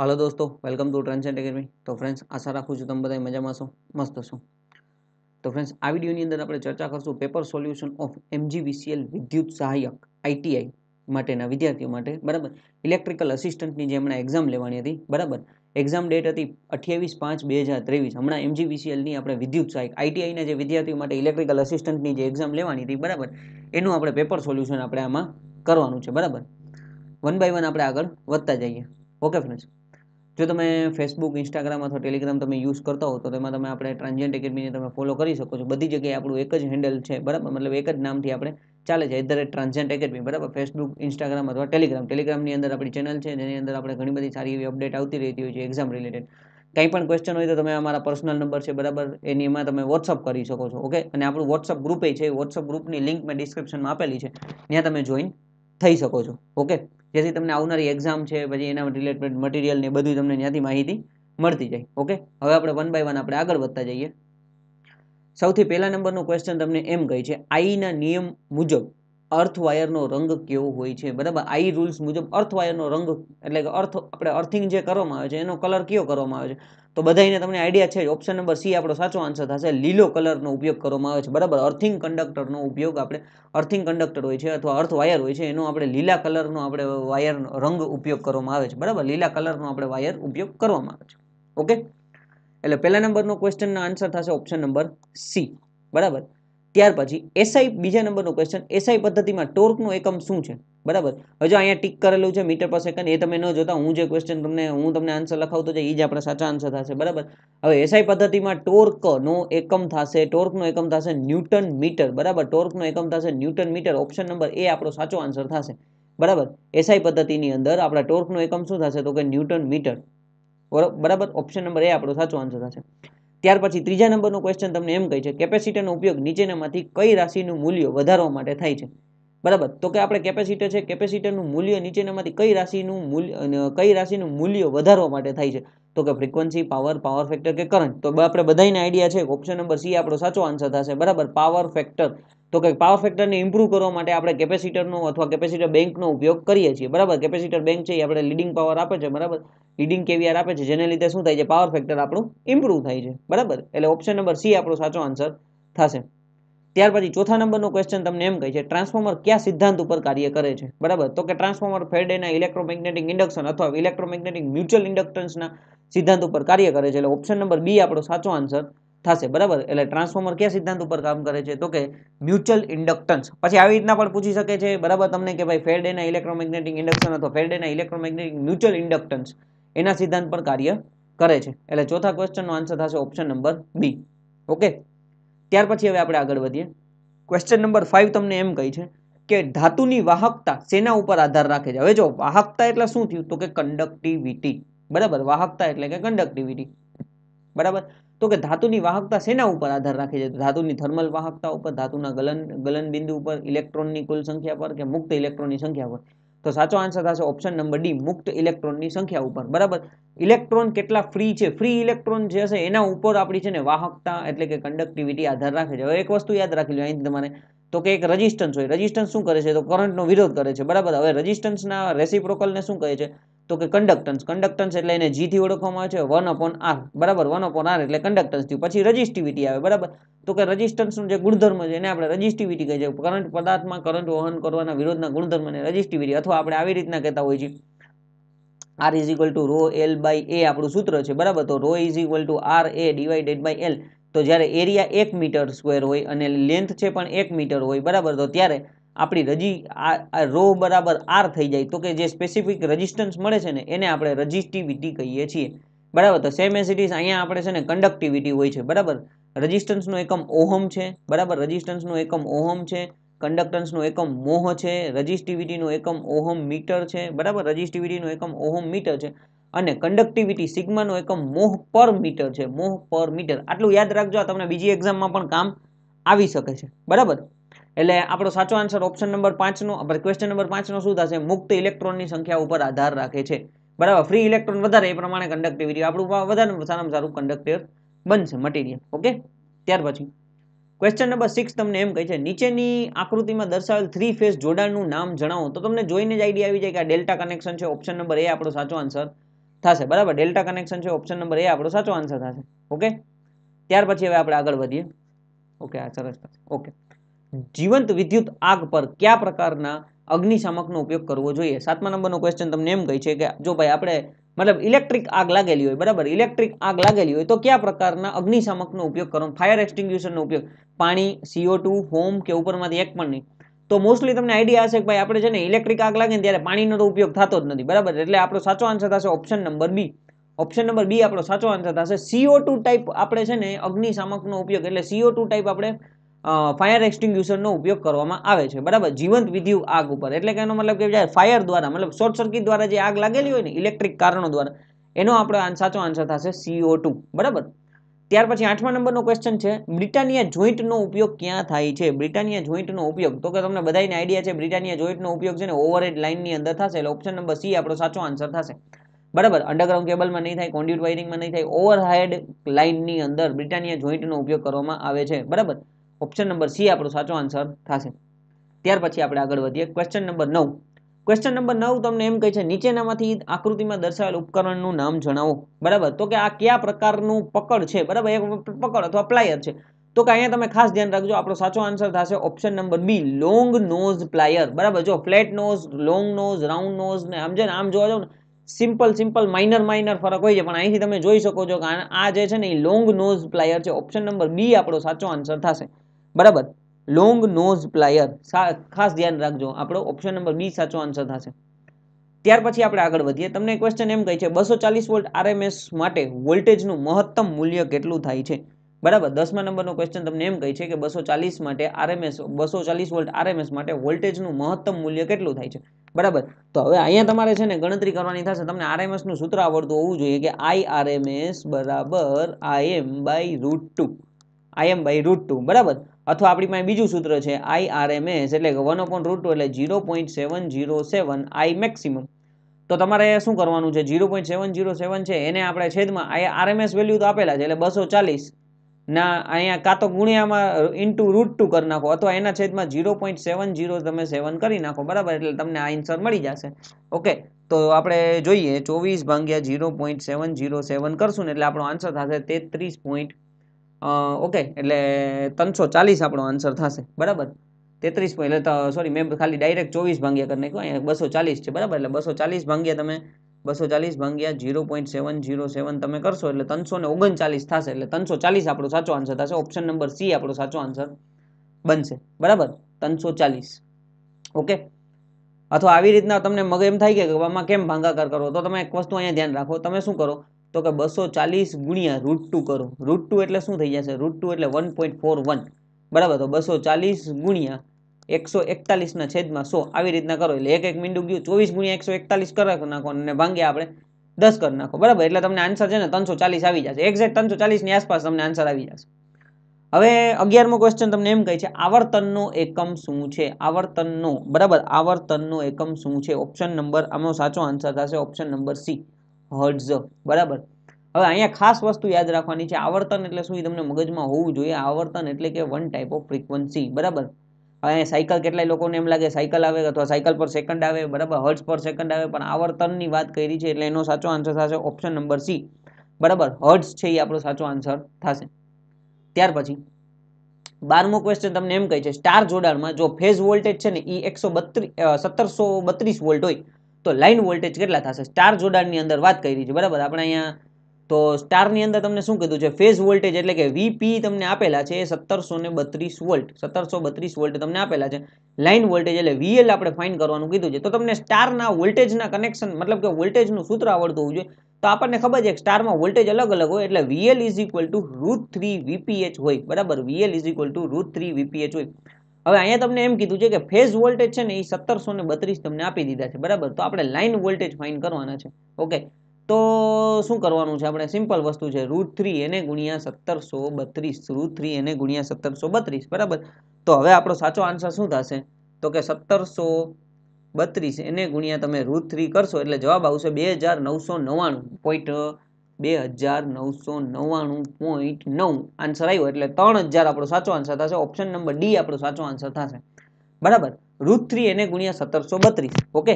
હાલો દોસ્તો welcome to transient academy તો friends આશા રાખું છું તમે બધા મજામાં છો મસ્ત છો તો ફ્રેન્ડ્સ આ વિડીયોની અંદર આપણે ચર્ચા કરશું પેપર સોલ્યુશન ઓફ એમજીવીસીએલ વિદ્યુત સહાયક આઈટીઆઈ માટેના વિદ્યાર્થીઓ માટે બરાબર ઇલેક્ટ્રિકલ અસિસ્ટન્ટની જે હમણાં એક્ઝામ લેવાની હતી બરાબર એક્ઝામ ડેટ હતી અઠ્યાવીસ પાંચ બે હજાર ત્રેવીસ હમણાં એમજીવીસીએલની આપણે વિદ્યુત સહાયક આઈટીઆઈના જે વિદ્યાર્થીઓ માટે ઇલેક્ટ્રિકલ અસિસ્ટન્ટની જે એક્ઝામ લેવાની હતી બરાબર એનું આપણે પેપર સોલ્યુશન આપણે આમાં કરવાનું છે બરાબર વન બાય વન આપણે આગળ વધતા જઈએ ઓકે ફ્રેન્ડ્સ જો તમે ફેસબુક ઇન્સ્ટાગ્રામ અથવા ટેલિગ્રામ તમે યુઝ કરતા હો તો તેમાં તમે આપણે ટ્રાન્ઝિયન્ટ એકેડમીને તમે ફોલો કરી શકો છો બધી જગ્યાએ આપણું એક જ હેન્ડલ છે બરાબર મતલબ એક જ નામથી આપણે ચાલે છે at the rate transient academy બરાબર ફેસબુક ઇન્સ્ટાગ્રામ અથવા ટેલિગ્રામ ટેલિગ્રામની અંદર આપણી ચેનલ છે જેની અંદર આપણે ઘણી બધી સારી એવી અપડેટ આવતી રહેતી હોય છે એક્ઝામ રિલેટેડ કંઈ પણ ક્વેશ્ચન હોય તો તમે અમારા પર્સનલ નંબર છે બરાબર એની એમાં તમે વોટ્સઅપ કરી શકો છો ઓકે અને આપણું વોટ્સઅપ ગ્રુપ એ છે વોટ્સઅપ ગ્રુપની લિંક મેં ડિસ્ક્રિપ્શનમાં આપેલી છે ત્યાં તમે જોઈન થઈ શકો છો ઓકે જેથી તમને આવનારી એક્ઝામ છે પછી એના રિલેટેડ મટીરિયલ ને બધું તમને ત્યાંથી માહિતી મળતી જાય ઓકે હવે આપણે વન બાય વન આપણે આગળ વધતા જઈએ સૌથી પહેલા નંબરનો ક્વેશ્ચન તમને એમ કહે છે આઈના નિયમ મુજબ અર્થ વાયરનો રંગ કેવો હોય છે બરાબર આઈ રૂલ્સ મુજબ અર્થ વાયરનો રંગ એટલે કે અર્થ આપણે અર્થિંગ જે કરવામાં આવે છે એનો કલર કયો કરવામાં આવે છે તો બધાને તમને આઈડિયા છે ઓપ્શન નંબર સી આપણો સાચો આન્સર થશે લીલો કલરનો ઉપયોગ કરવામાં આવે છે બરાબર અર્થિંગ કંડક્ટરનો ઉપયોગ આપણે અર્થિંગ કંડક્ટર હોય છે અથવા અર્થ વાયર હોય છે એનો આપણે લીલા કલરનો આપણે વાયરનો રંગ ઉપયોગ કરવામાં આવે છે બરાબર લીલા કલરનો આપણે વાયર ઉપયોગ કરવામાં આવે છે ઓકે એટલે પહેલા નંબરનો ક્વેશ્ચનનો આન્સર થશે ઓપ્શન નંબર સી બરાબર ત્યાર પછી એસઆઈ બીજા નંબરનો ક્વેશ્ચન એસઆઈ પદ્ધતિમાં ટોર્કનું એકમ શું છે બરાબર હજુ અહીંયા ટીક કરેલું છે મીટર પર સેકન્ડ એ તમે ન જોતા હું જે ક્વેશ્ચન તમને હું તમને આન્સર લખાવતો છે એ જ આપણે સાચા આન્સર થશે બરાબર હવે એસઆઈ પદ્ધતિમાં ટોર્કનો એકમ થશે ટોર્કનો એકમ થશે ન્યૂટન મીટર બરાબર ટોર્કનો એકમ થશે newton metre option number A આપણો સાચો આન્સર થશે બરાબર એસઆઈ પદ્ધતિની અંદર આપણા ટોર્કનો એકમ શું થશે તો કે ન્યૂટન મીટર બરાબર ઓપ્શન નંબર એ આપણો સાચો આન્સર થશે ત્યાર પછી ત્રીજા નંબરનો ક્વેશ્ચન તમને એમ કહે છે કેપેસિટરનો ઉપયોગ નીચેનામાંથી કઈ રાશિનું મૂલ્ય વધારવા માટે થાય છે બરાબર તો કે આપણે કેપેસિટર છે કેપેસિટરનું મૂલ્ય નીચેનામાંથી કઈ રાશિનું મૂલ્ય કઈ રાશિનું મૂલ્ય વધારવા માટે થાય છે તો કે ફ્રીક્વન્સી પાવર પાવર ફેક્ટર કે કરંટ તો આપણે બધાને આઈડિયા છે ઓપ્શન નંબર સી આપણો સાચો આન્સર થશે બરાબર પાવર ફેક્ટર તો કે પાવર ફેક્ટરને ઇમ્પ્રૂવ કરવા માટે આપણે કેપેસિટરનો અથવા કેપેસિટર બેંકનો ઉપયોગ કરીએ છીએ બરાબર કેપેસિટર બેંક છે એ આપણે લીડિંગ પાવર આપે છે બરાબર લીડિંગ કેવીઆર આપે છે જેને લીધે શું થાય છે પાવર ફેક્ટર આપણું ઇમ્પ્રૂવ થાય છે બરાબર એટલે ઓપ્શન નંબર સી આપણો સાચો આન્સર થશે ત્યાર પછી ચોથા નંબરનો ક્વેશ્ચન તમને એમ કહે છે ટ્રાન્સફોર્મર કયા સિદ્ધાંત ઉપર કાર્ય કરે છે બરાબર તો કે ટ્રાન્સફોર્મર ફેરડેના ઇલેક્ટ્રોમેગ્નેટિક ઇન્ડક્શન અથવા ઇલેક્ટ્રોમેગ્નેટિક મ્યુચ્યુઅલ ઇન્ડક્ટન્સના સિદ્ધાંત ઉપર કાર્ય કરે છે એટલે ઓપ્શન નંબર બી આપણો સાચો આન્સર થશે બરાબર એટલે ટ્રાન્સફોર્મર કયા સિદ્ધાંત ઉપર કામ કરે છે તો કે મ્યુચ્યુઅલ ઇન્ડક્ટન્સ પછી આવી રીતના પણ પૂછી શકે છે બરાબર તમને કે ભાઈ ફેરડેના ઇલેક્ટ્રોમેગ્નેટિક ઇન્ડક્શન અથવા ફેરડેના ઇલેક્ટ્રોમેગ્નેટિક મ્યુચ્યુઅલ ઇન્ડક્ટન્સ એના સિદ્ધાંત પર કાર્ય કરે છે એટલે ચોથા ક્વેશ્ચનનો આન્સર થશે ઓપ્શન નંબર બી ઓકે ત્યાર પછી હવે આપણે આગળ વધીએ ક્વેશ્ચન નંબર ફાઇવ તમને એમ કહી છે કે ધાતુની વાહકતા સેના ઉપર આધાર રાખે છે હવે જો વાહકતા એટલે શું થયું તો કે કન્ડક્ટિવિટી બરાબર વાહકતા એટલે કે કંડક્ટિવિટી બરાબર તો કે ધાતુની વાહકતા શેના ઉપર આધાર રાખે છે ધાતુની થર્મલ વાહકતા ઉપર ધાતુના ગલન ગલન બિંદુ ઉપર ઇલેક્ટ્રોનની કુલ સંખ્યા પર કે મુક્ત ઇલેક્ટ્રોનની સંખ્યા પર તો સાચો આન્સર થશે ઓપ્શન નંબર ડી મુક્ત ઇલેક્ટ્રોનની સંખ્યા ઉપર બરાબર ઇલેક્ટ્રોન કેટલા ફ્રી છે ફ્રી ઇલેક્ટ્રોન જે હશે એના ઉપર આપણી છે ને વાહકતા એટલે કે કંડક્ટિવિટી આધાર રાખે છે હવે એક વસ્તુ યાદ રાખી લો અહીંથી તમારે તો કે એક રજિસ્ટન્સ હોય રજિસ્ટન્સ શું કરે છે તો કરંટનો વિરોધ કરે છે બરાબર હવે રજિસ્ટન્સના રેસીપ્રોકલને શું કહે છે તો કે કંડક્ટન્સ કંડક્ટન્સ એટલે એને જીથી ઓળખવામાં આવે છે વન અપોન આર બરાબર વન અપોન આર એટલે કંડક્ટન્સ થયું પછી રજિસ્ટિવિટી આવે બરાબર તો કે રજિસ્ટન્સનું જે ગુણધર્મ છે એને આપણે રજિસ્ટિવિટી કહીએ છીએ કરંટ પદાર્થમાં કરંટ વહન કરવાના વિરોધના ગુણધર્મને રજિસ્ટિવિટી અથવા આપણે આવી રીતના કહેતા હોય છીએ R is equal to rho L by A આપણું સૂત્ર છે બરાબર તો rho is equal to R A divided by L તો જ્યારે એરિયા એક મીટર સ્ક્વેર હોય અને લેન્થ છે પણ એક મીટર હોય બરાબર તો ત્યારે આપણી રજી આ રો બરાબર આર થઈ જાય તો કે જે સ્પેસિફિક રજિસ્ટન્સ મળે છે ને એને આપણે રજિસ્ટિવિટી કહીએ છીએ બરાબર તો સેમ એસ અહીંયા આપણે છે ને કન્ડક્ટિવિટી હોય છે બરાબર રજિસ્ટન્સનો એકમ ઓહમ છે બરાબર રજિસ્ટન્સનો એકમ ઓહમ છે કન્ડક્ટન્સનો એકમ મોહ છે રજિસ્ટિવિટીનો એકમ ઓહમ મીટર છે બરાબર રજિસ્ટિવિટીનો એકમ ઓહમ મીટર છે અને કન્ડક્ટિવિટી સિગ્માનો એકમ મોહ પર મીટર છે મોહ પર મીટર આટલું યાદ રાખજો આ તમને બીજી એક્ઝામમાં પણ કામ આવી શકે છે બરાબર એટલે આપણો સાચો આન્સર ઓપ્શન નંબર પાંચનો ક્વેશ્ચન નંબર પાંચનો શું થશે મુક્ત ઇલેક્ટ્રોનની સંખ્યા ઉપર આધાર રાખે છે બરાબર ફ્રી ઇલેક્ટ્રોન વધારે એ પ્રમાણે કન્ડક્ટિવિટી આપણું વધારે સારામાં સારું કન્ડક્ટર બનશે મટીરિયલ ઓકે ત્યાર પછી ક્વેશ્ચન નંબર સિક્સ તમને એમ કહે છે નીચેની આકૃતિમાં દર્શાવેલ થ્રી ફેઝ જોડાણનું નામ જણાવો તો તમને જોઈને જ આઈડિયા આવી જાય કે આ ડેલ્ટા કનેક્શન છે ઓપ્શન નંબર એ આપણો સાચો આન્સર થશે બરાબર ડેલ્ટા કનેક્શન છે ઓપ્શન નંબર એ આપણો સાચો આન્સર થશે ઓકે ત્યાર પછી હવે આપણે આગળ વધીએ ઓકે આ સરસ ઓકે જીવંત વિદ્યુત આગ પર કયા પ્રકારના અગ્નિશામકનો ઉપયોગ કરવો જોઈએ સાતમા નંબરનો ક્વેશ્ચન તમને એમ કહે છે કે જો ભાઈ આપણે મતલબ ઇલેક્ટ્રિક આગ લાગેલી હોય બરાબર ઇલેક્ટ્રિક આગ લાગેલી હોય તો કયા પ્રકારના અગ્નિશામકનો ઉપયોગ કરવો ફાયર એક્સટિંગ્યુશનનો ઉપયોગ પાણી સીઓ ટુ હોમ કે ઉપરમાંથી એક પણ નહીં તો મોસ્ટલી તમને આઈડિયા હશે કે ભાઈ આપણે છે ને ઇલેક્ટ્રિક આગ લાગે ને ત્યારે પાણીનો તો ઉપયોગ થતો જ નથી બરાબર એટલે આપણો સાચો આન્સર થશે option number B option number B આપણો સાચો આન્સર થશે સીઓ ટુ ટાઈપ આપણે છે ને અગ્નિશામકનો ઉપયોગ એટલે સીઓ ટુ ટાઈપ આપણે ફાયર એક્સ્ટિંગ્યુશનનો ઉપયોગ કરવામાં આવે છે બરાબર જીવંત વિધિવ આગ ઉપર એટલે કે એનો મતલબ કે ફાયર દ્વારા મતલબ શોર્ટ સર્કિટ દ્વારા જે આગ લાગેલી હોય ને ઇલેક્ટ્રિક કારણો દ્વારા એનો આપણો સાચો આન્સર થશે સીઓ ટુ બરાબર ત્યાર પછી આઠમા નંબરનો ક્વેશ્ચન છે બ્રિટાનિયા જોઈન્ટનો ઉપયોગ ક્યાં થાય છે બ્રિટાનિયા જોઈન્ટનો ઉપયોગ તો કે તમને બધાને આઈડિયા છે બ્રિટાનિયા જોઈન્ટનો ઉપયોગ છે ને ઓવરહેડ લાઇનની અંદર થશે એટલે ઓપ્શન નંબર સી આપણો સાચો આન્સર થશે બરાબર અંડરગ્રાઉન્ડ કેબલમાં નહીં થાય કોન્ડ્યુટ વાયરિંગમાં નહીં થાય ઓવરહેડ લાઇનની અંદર બ્રિટાનિયા જોઈન્ટનો ઉપયોગ કરવામાં આવે છે બરાબર ઓપ્શન નંબર સી આપણો સાચો આન્સર થશે ત્યાર પછી આપણે આગળ વધીએ ક્વેશ્ચન નંબર નવ ક્વેશ્ચન નંબર નવ તમને એમ કહે છે નીચેનામાંથી આકૃતિમાં દર્શાવેલ ઉપકરણનું નામ જણાવો બરાબર તો કે આ કયા પ્રકારનું પકડ છે બરાબર એક પકડ અથવા પ્લાયર છે તો કે અહીંયા તમે ખાસ ધ્યાન રાખજો આપણો સાચો આન્સર થશે option number B long nose plier બરાબર જો flat nose long nose round nose ને આમ છે ને આમ જોવા જાઓ ને સિમ્પલ સિમ્પલ માઇનર માઇનર ફરક હોય છે પણ અહીંથી તમે જોઈ શકો છો કે આ જે છે ને એ લોંગ નોઝ પ્લાયર છે ઓપ્શન નંબર બી આપણો સાચો આન્સર થશે બરાબર લોંગ નોઝ પ્લાયર ખાસ ધ્યાન રાખજો આપણો ઓપ્શન નંબર બી સાચો આન્સર થશે ત્યાર પછી આપણે આગળ વધીએ તમને ક્વેશ્ચન એમ કહે છે બસો ચાલીસ વોલ્ટ આરએમએસ માટે વોલ્ટેજનું મહત્તમ મૂલ્ય કેટલું થાય છે બરાબર દસમા નંબરનો ક્વેશ્ચન તમને એમ કહે છે કે બસો ચાલીસ માટે આરએમએસ બસો ચાલીસ વોલ્ટ આરએમએસ માટે વોલ્ટેજનું મહત્તમ મૂલ્ય કેટલું થાય છે બરાબર તો હવે અહીંયા તમારે છે ને ગણતરી કરવાની થશે તમને આરએમએસનું સૂત્ર આવડતું હોવું જોઈએ કે આઈ આરએમએસ બરાબર I M by root two I M by root two બરાબર અથવા આપણી પાસે બીજું સૂત્ર છે આઈ આર એમ એસ એટલે કે વન અપોન રૂટ ટુ એટલે zero point seven zero seven I maximum તો તમારે શું કરવાનું છે zero point seven zero seven છે એને આપણે છેદમાં આઈ આરએમએસ વેલ્યુ તો આપેલા છે એટલે બસો ચાલીસ ના અહીંયા કાં તો ગુણ્યામાં ઇન્ટુ રૂટ ટુ કરી નાખો અથવા એના છેદમાં ઝીરો પોઈન્ટ સેવન ઝીરો તમે સેવન કરી નાખો બરાબર એટલે તમને આ એન્સર મળી જશે ઓકે તો આપણે જોઈએ ચોવીસ ભાગ્યા zero point seven zero seven કરશું ને એટલે આપણો આન્સર થશે તેત્રીસ પોઈન્ટ ઓકે એટલે ત્રણસો ચાલીસ આપણો આન્સર થશે બરાબર તેત્રીસ પોઈન્ટ એટલે સોરી મેં ખાલી ડાયરેક્ટ ચોવીસ ભાંગ્યા કરી નાખ્યો અહીંયા બસો ચાલીસ છે બરાબર એટલે બસો ચાલીસ ભાંગ્યા તમે બસો ચાલીસ ભાંગ્યા zero point seven zero seven તમે કરશો એટલે ત્રણસો ને ઓગણચાલીસ થશે એટલે ત્રણસો ચાલીસ આપણો સાચો આન્સર થશે ઓપ્શન નંબર સી આપણો સાચો આન્સર બનશે બરાબર ત્રણસો ચાલીસ ઓકે અથવા આવી રીતના તમને મગ એમ થાય કે આમાં કેમ ભાંગાકાર કરો તો તમે એક વસ્તુ અહીંયા ધ્યાન રાખો તમે શું કરો તો કે બસો ચાલીસ ગુણ્યા રૂટ ટુ કરો રૂટ ટુ એટલે શું થઈ જશે રૂટ ટુ એટલે વન પોઈન્ટ ફોર વન બરાબર તો બસો ચાલીસ ગુણ્યા એકસો એકતાલીસના છેદમાં સો આવી રીતના કરો એટલે એક એક મિનિટ ગયું ચોવીસ ગુણ્યા એકસો એકતાલીસ કરી નાખો અને ભાંગ્યા આપણે દસ કરી નાખો બરાબર એટલે તમને આન્સર છે ને ત્રણસો ચાલીસ આવી જશે એક્ઝેક્ટ ત્રણસો ચાલીસની આસપાસ તમને આન્સર આવી જશે હવે અગિયારમો ક્વેશ્ચન તમને એમ કહે છે આવર્તનનો એકમ શું છે આવર્તનનો બરાબર આવર્તનનો એકમ શું છે ઓપ્શન નંબર આમાં સાચો આન્સર થશે ઓપ્શન નંબર સી હર્ટઝ બરાબર હવે અહીંયા ખાસ વસ્તુ યાદ રાખવાની છે આવર્તન એટલે શું એ તમને મગજમાં હોવું જોઈએ આવર્તન એટલે કે વન ટાઈપ ઓફ ફ્રીક્વન્સી બરાબર હવે સાયકલ કેટલાય લોકોને એમ લાગે સાયકલ આવે અથવા સાયકલ પર સેકન્ડ આવે બરાબર હર્ટ્સ પર સેકન્ડ આવે પણ આવર્તનની વાત કરી છે એટલે એનો સાચો આન્સર થશે ઓપ્શન નંબર સી બરાબર હર્ટ્સ છે એ આપણો સાચો આન્સર થશે ત્યાર પછી બારમો ક્વેશ્ચન તમને એમ કહે છે સ્ટાર જોડાણમાં જો ફેઝ વોલ્ટેજ છે ને એ એકસો બત્રીસ સત્તરસો બત્રીસ વોલ્ટ હોય તો લાઇન વોલ્ટેજ કેટલા થશે સ્ટાર જોડાણની અંદર વાત કરી છે બરાબર આપણે અહીંયા તો સ્ટારની અંદર તમને શું કીધું છે ફેઝ વોલ્ટેજ એટલે કે વીપી તમને આપેલા છે એ સત્તરસો ને બત્રીસ વોલ્ટ સત્તરસો બત્રીસ વોલ્ટ તમને આપેલા છે લાઇન વોલ્ટેજ એટલે વીએલ આપણે ફાઇન કરવાનું કીધું છે તો તમને સ્ટારના વોલ્ટેજના કનેક્શન મતલબ કે વોલ્ટેજનું સૂત્ર આવડતું હોવું જોઈએ તો આપણને ખબર છે સ્ટારમાં વોલ્ટેજ અલગ અલગ હોય એટલે VL is equal to root three VPH હોય બરાબર VL is equal to root three VPH હોય હવે અહીંયા તમને એમ કીધું છે કે ફેઝ વોલ્ટેજ છે ને એ સત્તરસો ને બત્રીસ તમને આપી દીધા છે બરાબર તો આપણે લાઇન વોલ્ટેજ ફાઇન કરવાના છે ઓકે તો શું કરવાનું છે આપણે સિમ્પલ વસ્તુ છે રૂટ થ્રી એને ગુણ્યા સત્તરસો બત્રીસ રૂટ થ્રી એને ગુણ્યા સત્તરસો બત્રીસ બરાબર તો હવે આપણો સાચો આન્સર શું થશે તો કે સત્તરસો બત્રીસ એને ગુણ્યા તમે રૂટ થ્રી કરશો એટલે જવાબ આવશે બે હજાર નવસો નવ્વાણું પોઈન્ટ બે હજાર નવસો નવ્વાણું પોઈન્ટ નવ આન્સર આવ્યો એટલે ત્રણ હજાર આપણો સાચો આન્સર થશે ઓપ્શન નંબર ડી આપણો સાચો આન્સર થશે બરાબર રૂટ થ્રી એને ગુણ્યા સત્તરસો બત્રીસ ઓકે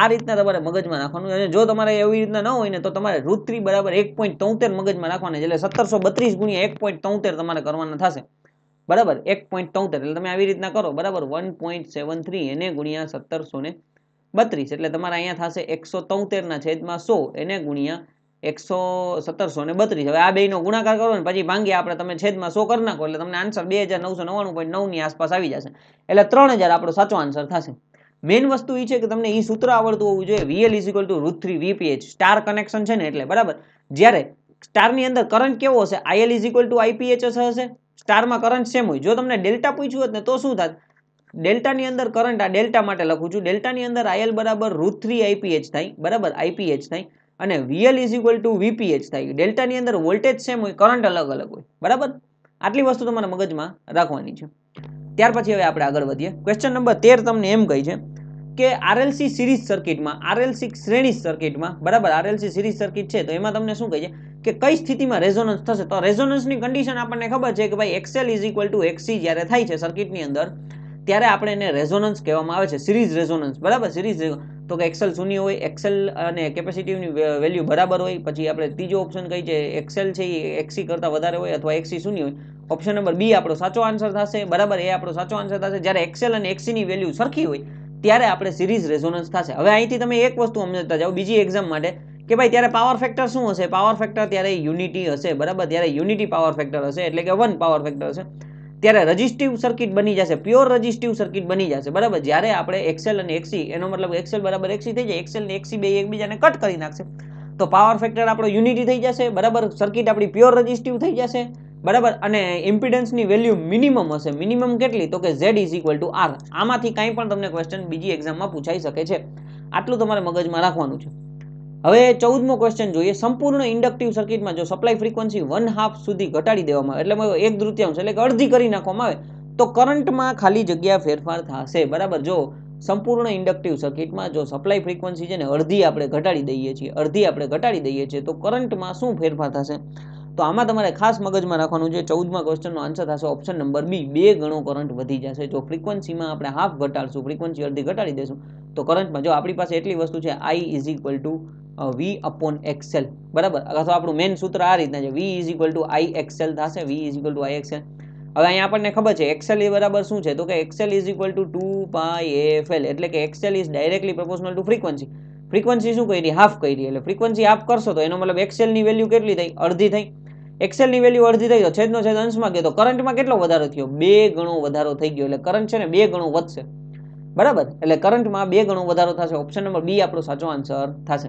આ રીતના તમારે મગજમાં નાખવાનું અને જો તમારે એવી રીતના ન હોય ને તો તમારે રૂટ થ્રી બરાબર એક પોઈન્ટ તોતેર મગજમાં નાખવાના એટલે સત્તરસો બત્રીસ ગુણ્યા એક પોઈન્ટ તોતેર તમારે કરવાના થશે બરાબર એક પોઈન્ટ તોતેર એટલે તમે આવી રીતના કરો બરાબર વન પોઈન્ટ સેવન થ્રી એને ગુણ્યા સત્તરસો ને બત્રીસ એટલે તમારે અહીંયા થશે એકસો તોતેરના છેદમાં સો એને ગુણ્યા એકસો સત્તરસો ને બત્રીસ હવે આ બેનો ગુણાકાર કરો ને પછી ભાંગીએ આપણે તમે છેદમાં સો કરી નાખો એટલે તમને આન્સર બે હજાર નવસો નવાણું પોઈન્ટ નવની આસપાસ આવી જશે એટલે ત્રણ હજાર આપણો સાચો આન્સર થશે મેઇન વસ્તુ એ છે કે તમને એ સૂત્ર આવડતું હોવું જોઈએ VL is to root three VPH star connection છે ને એટલે બરાબર જ્યારે સ્ટારની અંદર કરંટ કેવો હશે આઈએલ ઇઝ ટુ આઈપીએચ હશે સ્ટારમાં કરંટ સેમ હોય જો તમને ડેલ્ટા પૂછ્યું હોત ને તો શું થાય ડેલ્ટાની અંદર કરંટ આ ડેલ્ટા માટે લખું છું ડેલ્ટાની અંદર આઈએલ બરાબર રૂટ થ્રી આઈપીએચ થાય બરાબર આઈપીએચ થાય અને VL is equal to VPH થાય ડેલ્ટાની અંદર વોલ્ટેજ સેમ હોય કરંટ અલગ અલગ હોય બરાબર આટલી વસ્તુ તમારે મગજમાં રાખવાની છે ત્યાર પછી હવે આપણે આગળ વધીએ ક્વેશ્ચન નંબર તેર તમને એમ કહી છે કે આરએલસી સિરીઝ સર્કિટમાં આરએલસી શ્રેણી સર્કિટમાં બરાબર આરએલસી સિરીઝ સર્કિટ છે તો એમાં તમને શું કહે છે કે કઈ સ્થિતિમાં રેઝોનન્સ થશે તો રેઝોનન્સની કન્ડિશન આપણને ખબર છે કે ભાઈ XL is equal to XC જ્યારે થાય છે સર્કિટની અંદર ત્યારે આપણે એને રેઝોનન્સ કહેવામાં આવે છે સિરીઝ રેઝોનન્સ બરાબર સિરીઝ તો કે એક્સેલ શૂન્ય હોય એક્સેલ અને કેપેસિટીની વેલ્યુ બરાબર હોય પછી આપણે ત્રીજો ઓપ્શન કઈ છે એક્સેલ છે એ એક્સી કરતાં વધારે હોય અથવા એક્સી શૂન્ય હોય ઓપ્શન નંબર બી આપણો સાચો આન્સર થશે બરાબર એ આપણો સાચો આન્સર થશે જ્યારે એક્સેલ અને એક્સીની વેલ્યુ સરખી હોય ત્યારે આપણે સિરીઝ રેઝોનન્સ થશે હવે અહીંથી તમે એક વસ્તુ સમજતા જાઓ બીજી એક્ઝામ માટે કે ભાઈ ત્યારે પાવર ફેક્ટર શું હશે પાવર ફેક્ટર ત્યારે યુનિટી હશે બરાબર ત્યારે યુનિટી પાવર ફેક્ટર હશે એટલે કે વન પાવર ફેક્ટર હશે ત્યારે રજિસ્ટિવ સર્કિટ બની જશે પ્યોર રજિસ્ટિવ સર્કિટ બની જશે બરાબર જ્યારે આપણે એક્સેલ અને એક્સી એનો મતલબ એક્સેલ બરાબર એક્સી થઈ જાય એક્સેલ ને એક્સી બે એકબીજાને કટ કરી નાખશે તો પાવર ફેક્ટર આપણો યુનિટી થઈ જશે બરાબર સર્કિટ આપણી પ્યોર રજિસ્ટિવ થઈ જશે બરાબર અને ઇમ્પિડન્સની વેલ્યુ મિનિમમ હશે મિનિમમ કેટલી તો કે Z is equal to R આમાંથી કાંઈ પણ તમને ક્વેશ્ચન બીજી એક્ઝામમાં પૂછાઈ શકે છે આટલું તમારે મગજમાં રાખવાનું છે હવે ચૌદમો ક્વેશ્ચન જોઈએ સંપૂર્ણ ઇન્ડક્ટિવ સર્કિટમાં જો સપ્લાય ફ્રીક્વન્સી વન હાફ સુધી ઘટાડી દેવામાં આવે એટલે એક તૃતીયાંશ એટલે કે અડધી કરી નાખવામાં આવે તો કરંટમાં ખાલી જગ્યા ફેરફાર થશે બરાબર જો સંપૂર્ણ ઇન્ડક્ટિવ સર્કિટમાં જો સપ્લાય ફ્રીક્વન્સી છે ને અડધી આપણે ઘટાડી દઈએ છીએ અડધી આપણે ઘટાડી દઈએ છીએ તો કરંટમાં શું ફેરફાર થશે તો આમાં તમારે ખાસ મગજમાં રાખવાનું છે ચૌદમાં ક્વેશ્ચનનો આન્સર થશે ઓપ્શન નંબર બી બે ગણો કરંટ વધી જશે જો ફ્રિકવન્સીમાં આપણે હાફ ઘટાડશું ફ્રીક્વન્સી અડધી ઘટાડી દઈશું તો કરંટમાં જો આપણી પાસે એટલી વસ્તુ છે I is equal to V upon XL બરાબર અથવા આપણું મેઇન સૂત્ર આ રીતના છે V is equal to I XL થશે V is equal to I XL હવે અહીંયા આપણને ખબર છે એક્સેલ એ બરાબર શું છે તો કે XL is equal to two pi F L એટલે કે XL is directly proportional to frequency frequency શું કરી હાફ કરી એટલે ફ્રીક્વન્સી હાફ કરશો તો એનો મતલબ એક્સેલની વેલ્યુ કેટલી થઈ અડધી થઈ એક્સેલની વેલ્યુ અડધી થઈ તો છેદનો છેદ અંશમાં ગયો તો કરંટમાં કેટલો વધારો થયો બે ગણો વધારો થઈ ગયો એટલે કરંટ છે ને બે ગણો વધશે બરાબર એટલે કરંટમાં બે ગણો વધારો થશે ઓપ્શન નંબર બી આપણો સાચો આન્સર થશે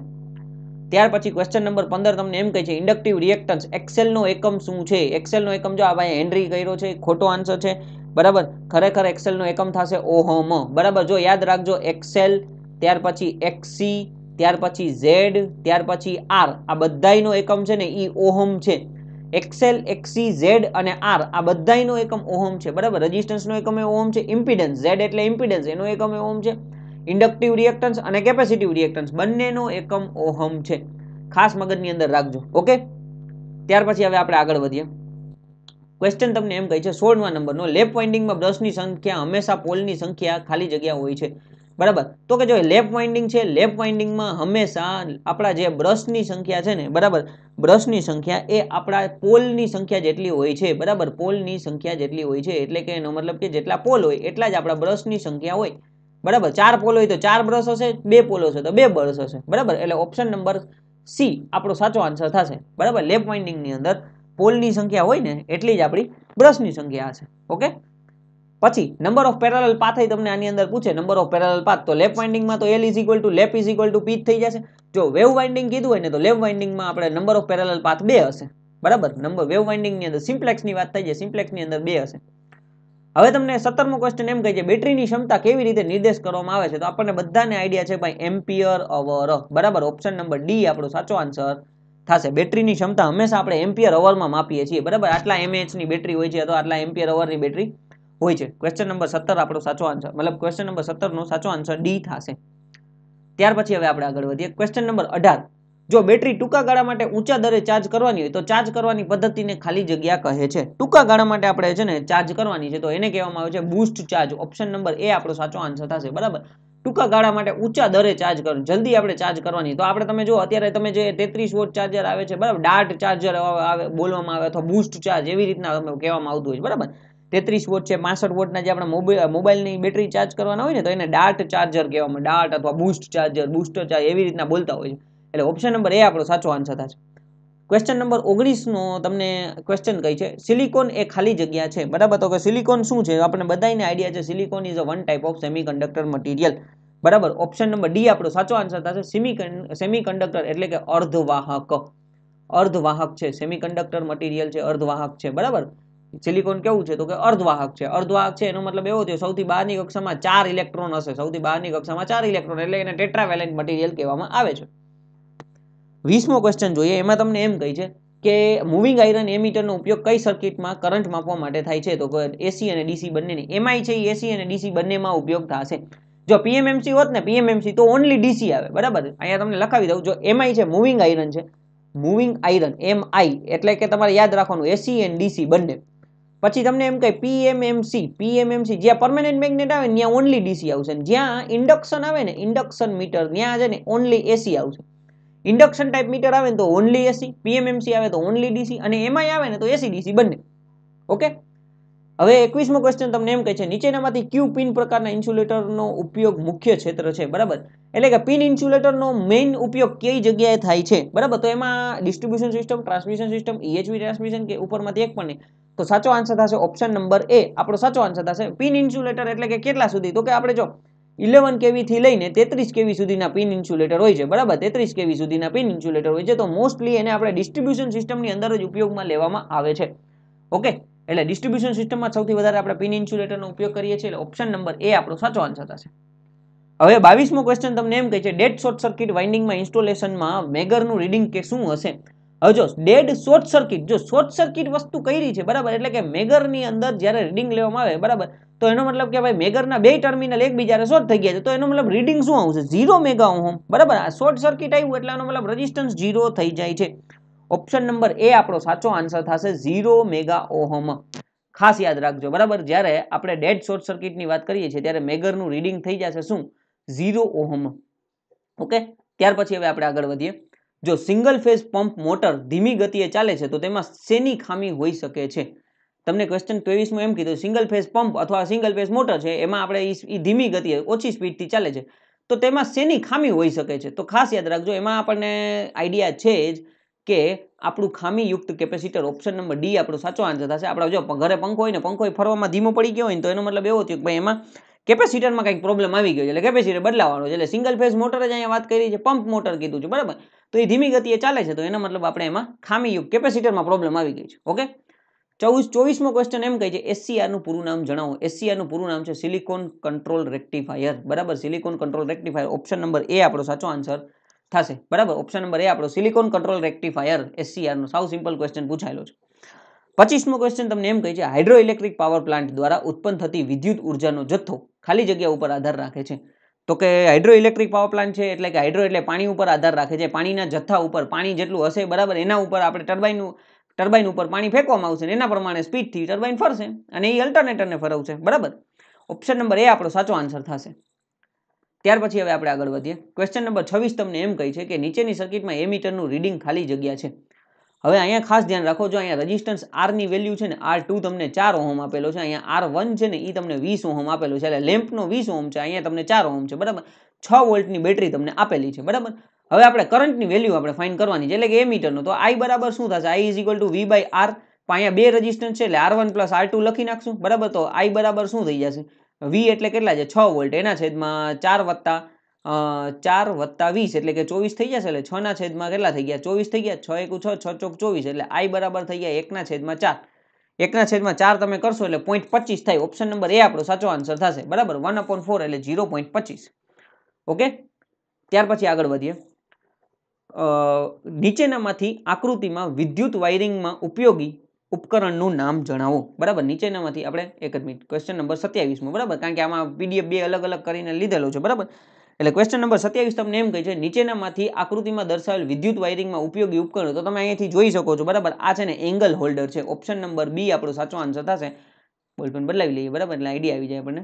ત્યાર પછી ક્વેશ્ચન નંબર પંદર તમને એમ કહે છે ઇન્ડક્ટિવ રિએક્ટન્સ એક્સેલનો એકમ શું છે એક્સેલનો એકમ જો આ ભાઈ હેનરી કર્યો છે ખોટો આન્સર છે બરાબર ખરેખર એક્સેલનો એકમ થશે ઓહમ બરાબર જો યાદ રાખજો એક્સેલ ત્યાર પછી એક્સી ત્યાર પછી ઝેડ ત્યાર પછી આર આ બધાનો એકમ છે ને એ ઓહમ છે એક્સેલ એક્સી ઝેડ અને આર આ બધાનો એકમ ઓહમ છે બરાબર રજિસ્ટન્સનો એકમ એ ઓહમ છે ઇમ્પિડન્સ ઝેડ એટલે ઇમ્પિડન્સ એનો એકમ એ ઓહમ છે ઇન્ડક્ટિવ રિએક્ટન્સ અને કેપેસિટીવ રિએક્ટન્સ બંનેનો એકમ ઓહમ છે ખાસ મગજની અંદર રાખજો ઓકે ત્યાર પછી હવે આપણે આગળ વધીએ ક્વેશ્ચન તમને એમ કહે છે સોળમાં નંબરનો લેપ વાઇન્ડિંગમાં બ્રશની સંખ્યા હંમેશા પોલની સંખ્યા ખાલી જગ્યા હોય છે બરાબર તો કે જો લેફ્ટ વાઇન્ડિંગ છે લેફ્ટ વાઇન્ડિંગમાં હંમેશા આપણા જે બ્રશની સંખ્યા છે ને બરાબર બ્રશની સંખ્યા એ આપણા પોલની સંખ્યા જેટલી હોય છે બરાબર પોલની સંખ્યા જેટલી હોય છે એટલે કે એનો મતલબ કે જેટલા પોલ હોય એટલા જ આપણા બ્રશની સંખ્યા હોય બરાબર ચાર પોલ હોય તો ચાર બ્રશ હશે બે પોલ હશે તો બે બ્રશ હશે બરાબર એટલે ઓપ્શન નંબર સી આપણો સાચો આન્સર થશે બરાબર લેફ્ટ વાઇન્ડિંગની અંદર પોલની સંખ્યા હોય ને એટલી જ આપણી બ્રશની સંખ્યા હશે ઓકે પછી નંબર ઓફ પેરેલલ પાથ તમને આની અંદર પૂછે નંબર ઓફ પેરેલલ પાથ તો લેફ વાઇન્ડિંગમાં તો L is equal to left is equal to P થઈ જશે જો વેવ વાઇન્ડિંગ કીધું હોય ને તો લેફ વાઇન્ડિંગમાં આપણે નંબર ઓફ પેરેલલ પાથ બે હશે બરાબર નંબર વેવ વાઇન્ડિંગની અંદર સિમ્પ્લેક્સની વાત થઈ છે સિમ્પ્લેક્સની અંદર બે હશે હવે તમને સત્તરમો ક્વેશ્ચન એમ કહે છે બેટરીની ક્ષમતા કેવી રીતે નિર્દેશ કરવામાં આવે છે તો આપણને બધાને આઈડિયા છે ભાઈ એમ્પિયર અવર બરાબર ઓપ્શન નંબર ડી આપણો સાચો આન્સર થશે બેટરીની ક્ષમતા હંમેશા આપણે એમ્પિયર અવરમાં માપીએ છીએ બરાબર આટલા એમએચની બેટરી હોય છે અથવા આટલા એમ્પિયર અવરની બેટરી હોય છે ક્વેશ્ચન નંબર સત્તર આપણો સાચો આન્સર મતલબ ક્વેશ્ચન નંબર સત્તરનો સાચો આન્સર ડી થશે ત્યાર પછી હવે આપણે આગળ વધીએ ક્વેશ્ચન નંબર અઢાર જો બેટરી ટૂંકા ગાળા માટે ઊંચા દરે ચાર્જ કરવાની હોય તો ચાર્જ કરવાની પદ્ધતિને ખાલી જગ્યા કહે છે ટૂંકા ગાળા માટે આપણે છે ને ચાર્જ કરવાની છે તો એને કહેવામાં આવે છે boost charge option number A આપણો સાચો આન્સર થશે બરાબર ટૂંકા ગાળા માટે ઊંચા દરે ચાર્જ કરો જલ્દી આપણે ચાર્જ કરવાની તો આપણે તમે જો અત્યારે તમે જે તેત્રીસ વોટ ચાર્જર આવે છે બરાબર ડાર્ટ ચાર્જર આવે બોલવામાં આવે અથવા બુસ્ટ ચાર્જ એવી રીતના કહેવામાં આવતું હોય છે બરાબર તેત્રીસ વોટ છે પાસઠ વોટના જે આપણા મોબાઈલની બેટરી ચાર્જ કરવાના હોય ને તો એને ડાર્ટ ચાર્જર કહેવામાં ડાર્ટ અથવા બુસ્ટ ચાર્જર બુસ્ટર ચાર્જ એવી રીતના બોલતા હોય છે એટલે ઓપ્શન નંબર એ આપણો સાચો આન્સર થશે ક્વેશ્ચન નંબર ઓગણીસનો તમને ક્વેશ્ચન કહી છે સિલિકોન એ ખાલી જગ્યા છે બરાબર તો કે સિલિકોન શું છે આપણે બધાને આઈડિયા છે silicon is a one type of semiconductor material બરાબર ઓપ્શન નંબર ડી આપણો સાચો આન્સર થશે સેમી સેમી કન્ડક્ટર એટલે કે અર્ધવાહક અર્ધવાહક છે સેમી કન્ડક્ટર મટીરિયલ છે અર્ધવાહક છે બરાબર સિલિકોન કેવું છે તો કે અર્ધવાહક છે અર્ધવાહક છે એનો મતલબ એવો થયો સૌથી બહારની કક્ષામાં ચાર ઇલેક્ટ્રોન હશે સૌથી બહારની કક્ષામાં ચાર ઇલેક્ટ્રોન એટલે એને ટેટ્રાવેલેન્ટ મટીરિયલ કહેવામાં આવે છે વીસમો ક્વેશ્ચન જોઈએ એમાં તમને એમ કહી છે કે મૂવિંગ આયરન એમીટરનો ઉપયોગ કઈ સર્કિટમાં કરંટ માપવા માટે થાય છે તો એસી અને ડીસી બંનેની એમઆઈ છે એસી અને ડીસી બંનેમાં ઉપયોગ થશે જો પીએમએમસી હોત ને પીએમએમસી તો ઓનલી ડીસી આવે બરાબર અહીંયા તમને લખાવી દઉં જો એમઆઈ છે મૂવિંગ આયરન છે મૂવિંગ આયરન એમઆઈ એટલે કે તમારે યાદ રાખવાનું એસી એન્ડ ડીસી બંને પછી તમને એમ કહે પીએમએમસી પીએમએમસી જ્યાં પરમેનન્ટ મેગ્નેટ આવે ત્યાં ઓનલી ડીસી આવશે જ્યાં ઇન્ડક્શન આવે ને ઇન્ડક્શન મીટર ત્યાં છે ને ઓનલી એસી આવશે ઇન્ડક્શન ટાઈપ મીટર આવે ને તો ઓનલી એસી પીએમએમસી આવે તો ઓનલી ડીસી અને એમાંય આવે ને તો એસી ડીસી બંને ઓકે હવે એકવીસમો ક્વેશ્ચન તમને એમ કહે છે નીચેનામાંથી ક્યુ પિન પ્રકારના ઇન્સ્યુલેટરનો ઉપયોગ મુખ્ય ક્ષેત્ર છે બરાબર એટલે કે પિન ઇન્સ્યુલેટરનો મેઇન ઉપયોગ કઈ જગ્યાએ થાય છે બરાબર તો એમાં distribution system transmission system EHV transmission કે ઉપરમાંથી એક પણ નહીં તો સાચો આન્સર થશે ઓપ્શન નંબર એ આપણો સાચો આન્સર થશે પિન ઇન્સ્યુલેટર એટલે કે કેટલા સુધી તો કે આપણે જો ઇલેવન કેવીથી લઈને તેત્રીસ કેવી સુધીના પિન ઇન્સ્યુલેટર હોય છે બરાબર તેત્રીસ કેવી સુધીના પિન ઇન્સ્યુલેટર હોય છે તો મોસ્ટલી એને આપણે ડિસ્ટ્રીબ્યુશન સિસ્ટમની અંદર જ ઉપયોગમાં લેવામાં આવે છે ઓકે એટલે ડિસ્ટ્રીબ્યુશન સિસ્ટમમાં સૌથી વધારે આપણે પિન ઇન્સ્યુલેટરનો ઉપયોગ કરીએ છીએ એટલે ઓપ્શન નંબર એ આપણો સાચો આન્સર થશે હવે બાવીસમો ક્વેશ્ચન તમને એમ કહે છે ડેટ શોર્ટ સર્કિટ વાઇન્ડિંગમાં ઇન્સ્ટોલેશનમાં મેગરનું રીડિંગ કે શું હશે હવે જો ડેડ શોર્ટ સર્કિટ જો શોર્ટ સર્કિટ વસ્તુ કરી છે બરાબર એટલે કે મેગરની અંદર જ્યારે રીડિંગ લેવામાં આવે બરાબર તો એનો મતલબ કે ભાઈ મેગરના બે ટર્મિનલ એકબીજાને શોર્ટ થઈ ગયા છે તો એનો મતલબ રીડિંગ શું આવશે ઝીરો મેગા હોમ બરાબર આ શોર્ટ સર્કિટ આવ્યું એટલે એનો મતલબ રઝિસ્ટન્સ ઝીરો થઈ જાય છે ઓપ્શન નંબર એ આપણો સાચો આન્સર થશે ઝીરો મેગા ઓહમ ખાસ યાદ રાખજો બરાબર જ્યારે આપણે ડેડ શોર્ટ સર્કિટની વાત કરીએ છીએ ત્યારે મેગરનું રીડિંગ થઈ જશે શું ઝીરો ઓહમ ઓકે ત્યાર પછી હવે આપણે આગળ વધીએ જો સિંગલ ફેઝ પંપ મોટર ધીમી ગતિએ ચાલે છે તો તેમાં શેની ખામી હોઈ શકે છે તમને ક્વેશ્ચન ત્રેવીસમાં એમ કીધું સિંગલ ફેઝ પંપ અથવા સિંગલ ફેઝ મોટર છે એમાં આપણે એ ધીમી ગતિએ ઓછી સ્પીડથી ચાલે છે તો તેમાં શેની ખામી હોઈ શકે છે તો ખાસ યાદ રાખજો એમાં આપણને આઈડિયા છે જ કે આપણું ખામીયુક્ત કેપેસિટર ઓપ્શન નંબર ડી આપણો સાચો આન્સર થશે આપણે જો ઘરે પંખો હોય ને પંખો ફરવામાં ધીમો પડી ગયો હોય ને તો એનો મતલબ એવો થયો કે ભાઈ એમાં કેપેસિટરમાં કંઈક પ્રોબ્લેમ આવી ગયો છે એટલે કેપેસિટર બદલાવાનો છે એટલે સિંગલ ફેઝ મોટર જ અહીંયા વાત કરી છે પંપ મોટર કીધું છે બરાબર તો એ ધીમી ગતિએ ચાલે છે તો એનો મતલબ આપણે એમાં ખામીયુક્ત કેપેસિટરમાં પ્રોબ્લેમ આવી ગઈ છે ઓકે ચોવીસ ચોવીસમો ક્વેશ્ચન એમ કહે છે એસસીઆરનું પૂરું નામ જણાવો એસસીઆરનું પૂરું નામ છે સિલિકોન કંટ્રોલ રેક્ટિફાયર બરાબર silicon control rectifier option number A આપણો સાચો આન્સર થશે બરાબર ઓપ્શન નંબર એ આપણો સિલિકોન કંટ્રોલ રેક્ટિફાયર એસસીઆરનો સાવ સિમ્પલ ક્વેશ્ચન પૂછાયેલો છે પચીસમો ક્વેશ્ચન તમને એમ કહે છે હાઇડ્રો ઇલેક્ટ્રિક પાવર પ્લાન્ટ દ્વારા ઉત્પન્ન થતી વિદ્યુત ઉર્જાનો જથ્થો ખાલી જગ્યા ઉપર આધાર રાખે છે તો કે હાઇડ્રો ઇલેક્ટ્રિક પાવર પ્લાન્ટ છે એટલે કે હાઇડ્રો એટલે પાણી ઉપર આધાર રાખે છે પાણીના જથ્થા ઉપર પાણી જેટલું હશે બરાબર એના ઉપર આપણે ટર્બાઇનનું ટર્બાઇન ઉપર પાણી ફેંકવામાં આવશે એના પ્રમાણે સ્પીડથી ટર્બાઇન ફરશે અને એ અલ્ટરનેટરને ફરવશે બરાબર ઓપ્શન નંબર એ આપણો સાચો આન્સર થશે ત્યાર પછી હવે આપણે આગળ વધીએ ક્વેશ્ચન નંબર છવ્વીસ તમને એમ કહી છે કે નીચેની સર્કિટમાં એમીટરનું રીડિંગ ખાલી જગ્યા છે હવે અહીંયા ખાસ ધ્યાન રાખો જો અહીંયા રજિસ્ટન્સ આરની વેલ્યુ છે ને આર ટુ તમને ચાર ઓહમ આપેલો છે અહીંયા આર વન છે ને એ તમને વીસ ઓહમ આપેલો છે એટલે લેમ્પનો વીસ ઓહમ છે અહીંયા તમને ચાર ઓહમ છે બરાબર છ વોલ્ટની બેટરી તમને આપેલી છે બરાબર હવે આપણે કરંટની વેલ્યુ આપણે ફાઇન કરવાની છે એટલે કે મીટરનો તો આઈ બરાબર શું થશે I is equal to V by R અહીંયા બે રજિસ્ટન્સ છે એટલે R one plus R two લખી નાખશું બરાબર તો આઈ બરાબર શું થઈ જશે વી એટલે કેટલા છે છ વોલ્ટ એના છેદમાં ચાર વત્તા ચાર વત્તા વીસ એટલે કે ચોવીસ થઈ જશે એટલે છના છેદમાં કેટલા થઈ ગયા ચોવીસ થઈ ગયા છ એક છ છ ચોક ચોવીસ એટલે આઈ બરાબર થઈ ગયા એકના છેદમાં ચાર એકના છેદમાં ચાર તમે કરશો એટલે પોઈન્ટ પચીસ થાય ઓપ્શન નંબર એ આપણો સાચો આન્સર થશે બરાબર વન અપોન ફોર એટલે ઝીરો પોઈન્ટ પચીસ ઓકે ત્યાર પછી આગળ વધીએ નીચેનામાંથી આકૃતિમાં વિદ્યુત વાયરિંગમાં ઉપયોગી ઉપકરણનું નામ જણાવો બરાબર નીચેનામાંથી આપણે એક જ મિનિટ ક્વેશ્ચન નંબર સત્યાવીસમાં બરાબર કારણ કે આમાં પીડીએફ બે અલગ અલગ કરીને લીધેલો છે બરાબર એટલે ક્વેશ્ચન નંબર સત્યાવીસ તમને એમ કહે છે નીચેનામાંથી આકૃતિમાં દર્શાવેલ વિદ્યુત વાયરિંગમાં ઉપયોગી ઉપકરણો તો તમે અહીંયાથી જોઈ શકો છો બરાબર આ છે ને એંગલ હોલ્ડર છે ઓપ્શન નંબર બી આપણો સાચો આન્સર થશે બોલપેન બદલાવી લઈએ બરાબર એટલે આઈડિયા આવી જાય આપણને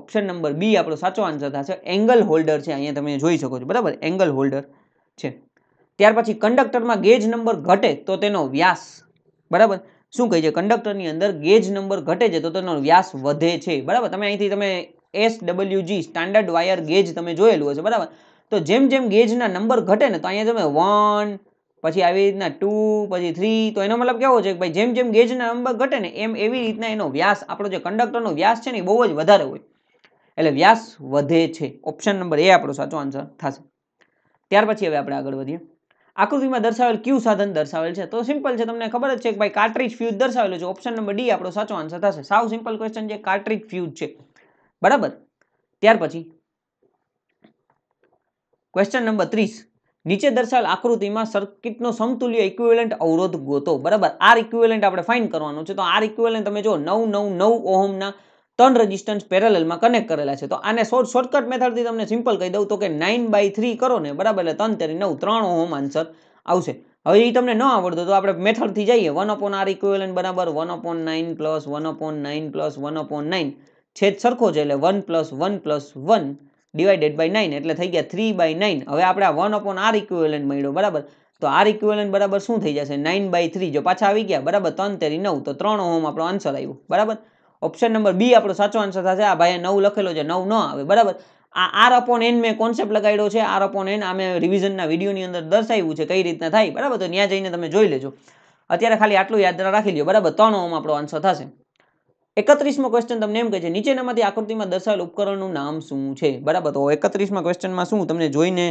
ઓપ્શન નંબર બી આપણો સાચો આન્સર થશે એંગલ હોલ્ડર છે અહીંયા તમે જોઈ શકો છો બરાબર એંગલ હોલ્ડર છે ત્યાર પછી કંડક્ટરમાં ગેજ નંબર ઘટે તો તેનો વ્યાસ બરાબર શું કહે છે કંડક્ટરની અંદર ગેજ નંબર ઘટે છે તો તેનો વ્યાસ વધે છે બરાબર તમે અહીંથી તમે S WG standard wire gauge તમે જોયેલું હશે બરાબર તો જેમ જેમ ગેજના નંબર ઘટે ને તો અહીંયા તમે વન પછી આવી રીતના ટુ પછી થ્રી તો એનો મતલબ કેવો છે કે ભાઈ જેમ જેમ ગેજના નંબર ઘટે ને એમ એવી રીતના એનો વ્યાસ આપણો જે કંડક્ટરનો વ્યાસ છે ને એ બહુ જ વધારે હોય એટલે વ્યાસ વધે છે ઓપ્શન નંબર એ આપણો સાચો આન્સર થશે ત્યાર પછી હવે આપણે આગળ વધીએ આકૃતિમાં દર્શાવેલ ક્યુ સાધન દર્શાવેલ છે તો સિમ્પલ છે તમને ખબર જ છે કે ભાઈ કાર્ટ્રિજ ફ્યુઝ દર્શાવેલો છે ઓપ્શન નંબર ડી આપણો સાચો આન્સર થશે સાવ સિમ્પલ ક્વેશ્ચન છે કાર્ટ્રિજ ફ્યુઝ છે બરાબર ત્યાર પછી ક્વેશ્ચન નંબર ત્રીસ નીચે દર્શાવેલ આકૃતિમાં સર્કિટનો સમતુલ્ય ઇક્વેલન્ટ અવરોધ ગોતો બરાબર આર ઇક્વેલન્ટ આપણે ફાઇન કરવાનું છે તો આર ઇક્વેલન્ટ તમે જો નવ નવ નવ ઓહમના ત્રણ રેઝિસ્ટન્સ પેરેલલમાં કનેક્ટ કરેલા છે તો આને શોર્ટ શોર્ટકટ મેથડથી તમને સિમ્પલ કહી દઉં તો કે નાઇન બાય થ્રી કરો ને બરાબર એટલે ત્રણ તેરી નવ ત્રણ ઓહમ આન્સર આવશે હવે એ તમને ન આવડતો તો આપણે મેથડથી જઈએ વન અપોન આર ઇક્વેલન્ટ બરાબર one upon nine plus one upon nine plus one upon nine છેદ સરખો છે એટલે one plus one plus one divided by nine એટલે થઈ ગયા થ્રી બાય નાઇન હવે આપણે આ વન અપોન આર ઇક્વેલન્ટ મળ્યો બરાબર તો આર ઇક્વેલન્ટ બરાબર શું થઈ જશે નાઇન બાય થ્રી જો પાછા આવી ગયા બરાબર ત્રણ તેરી નવ તો ત્રણ ઓમ આપણો આન્સર આવ્યો બરાબર ઓપ્શન નંબર બી આપણો સાચો આન્સર થશે આ ભાઈએ નવ લખેલો છે નવ ન આવે બરાબર આ આર અપોન એન મેં કોન્સેપ્ટ લગાડ્યો છે આર અપોન એન આ મેં રિવિઝનના વિડીયોની અંદર દર્શાવ્યું છે કઈ રીતના થાય બરાબર તો ત્યાં જઈને તમે જોઈ લેજો અત્યારે ખાલી આટલું યાદ રાખી લો બરાબર ત્રણ ઓમ આપણો આન્સર થશે એકત્રીસમો ક્વેશ્ચન તમને એમ કહે છે નીચેનામાંથી આકૃતિમાં દર્શાવેલ ઉપકરણનું નામ શું છે બરાબર તો એકત્રીસમાં ક્વેશ્ચનમાં શું તમને જોઈને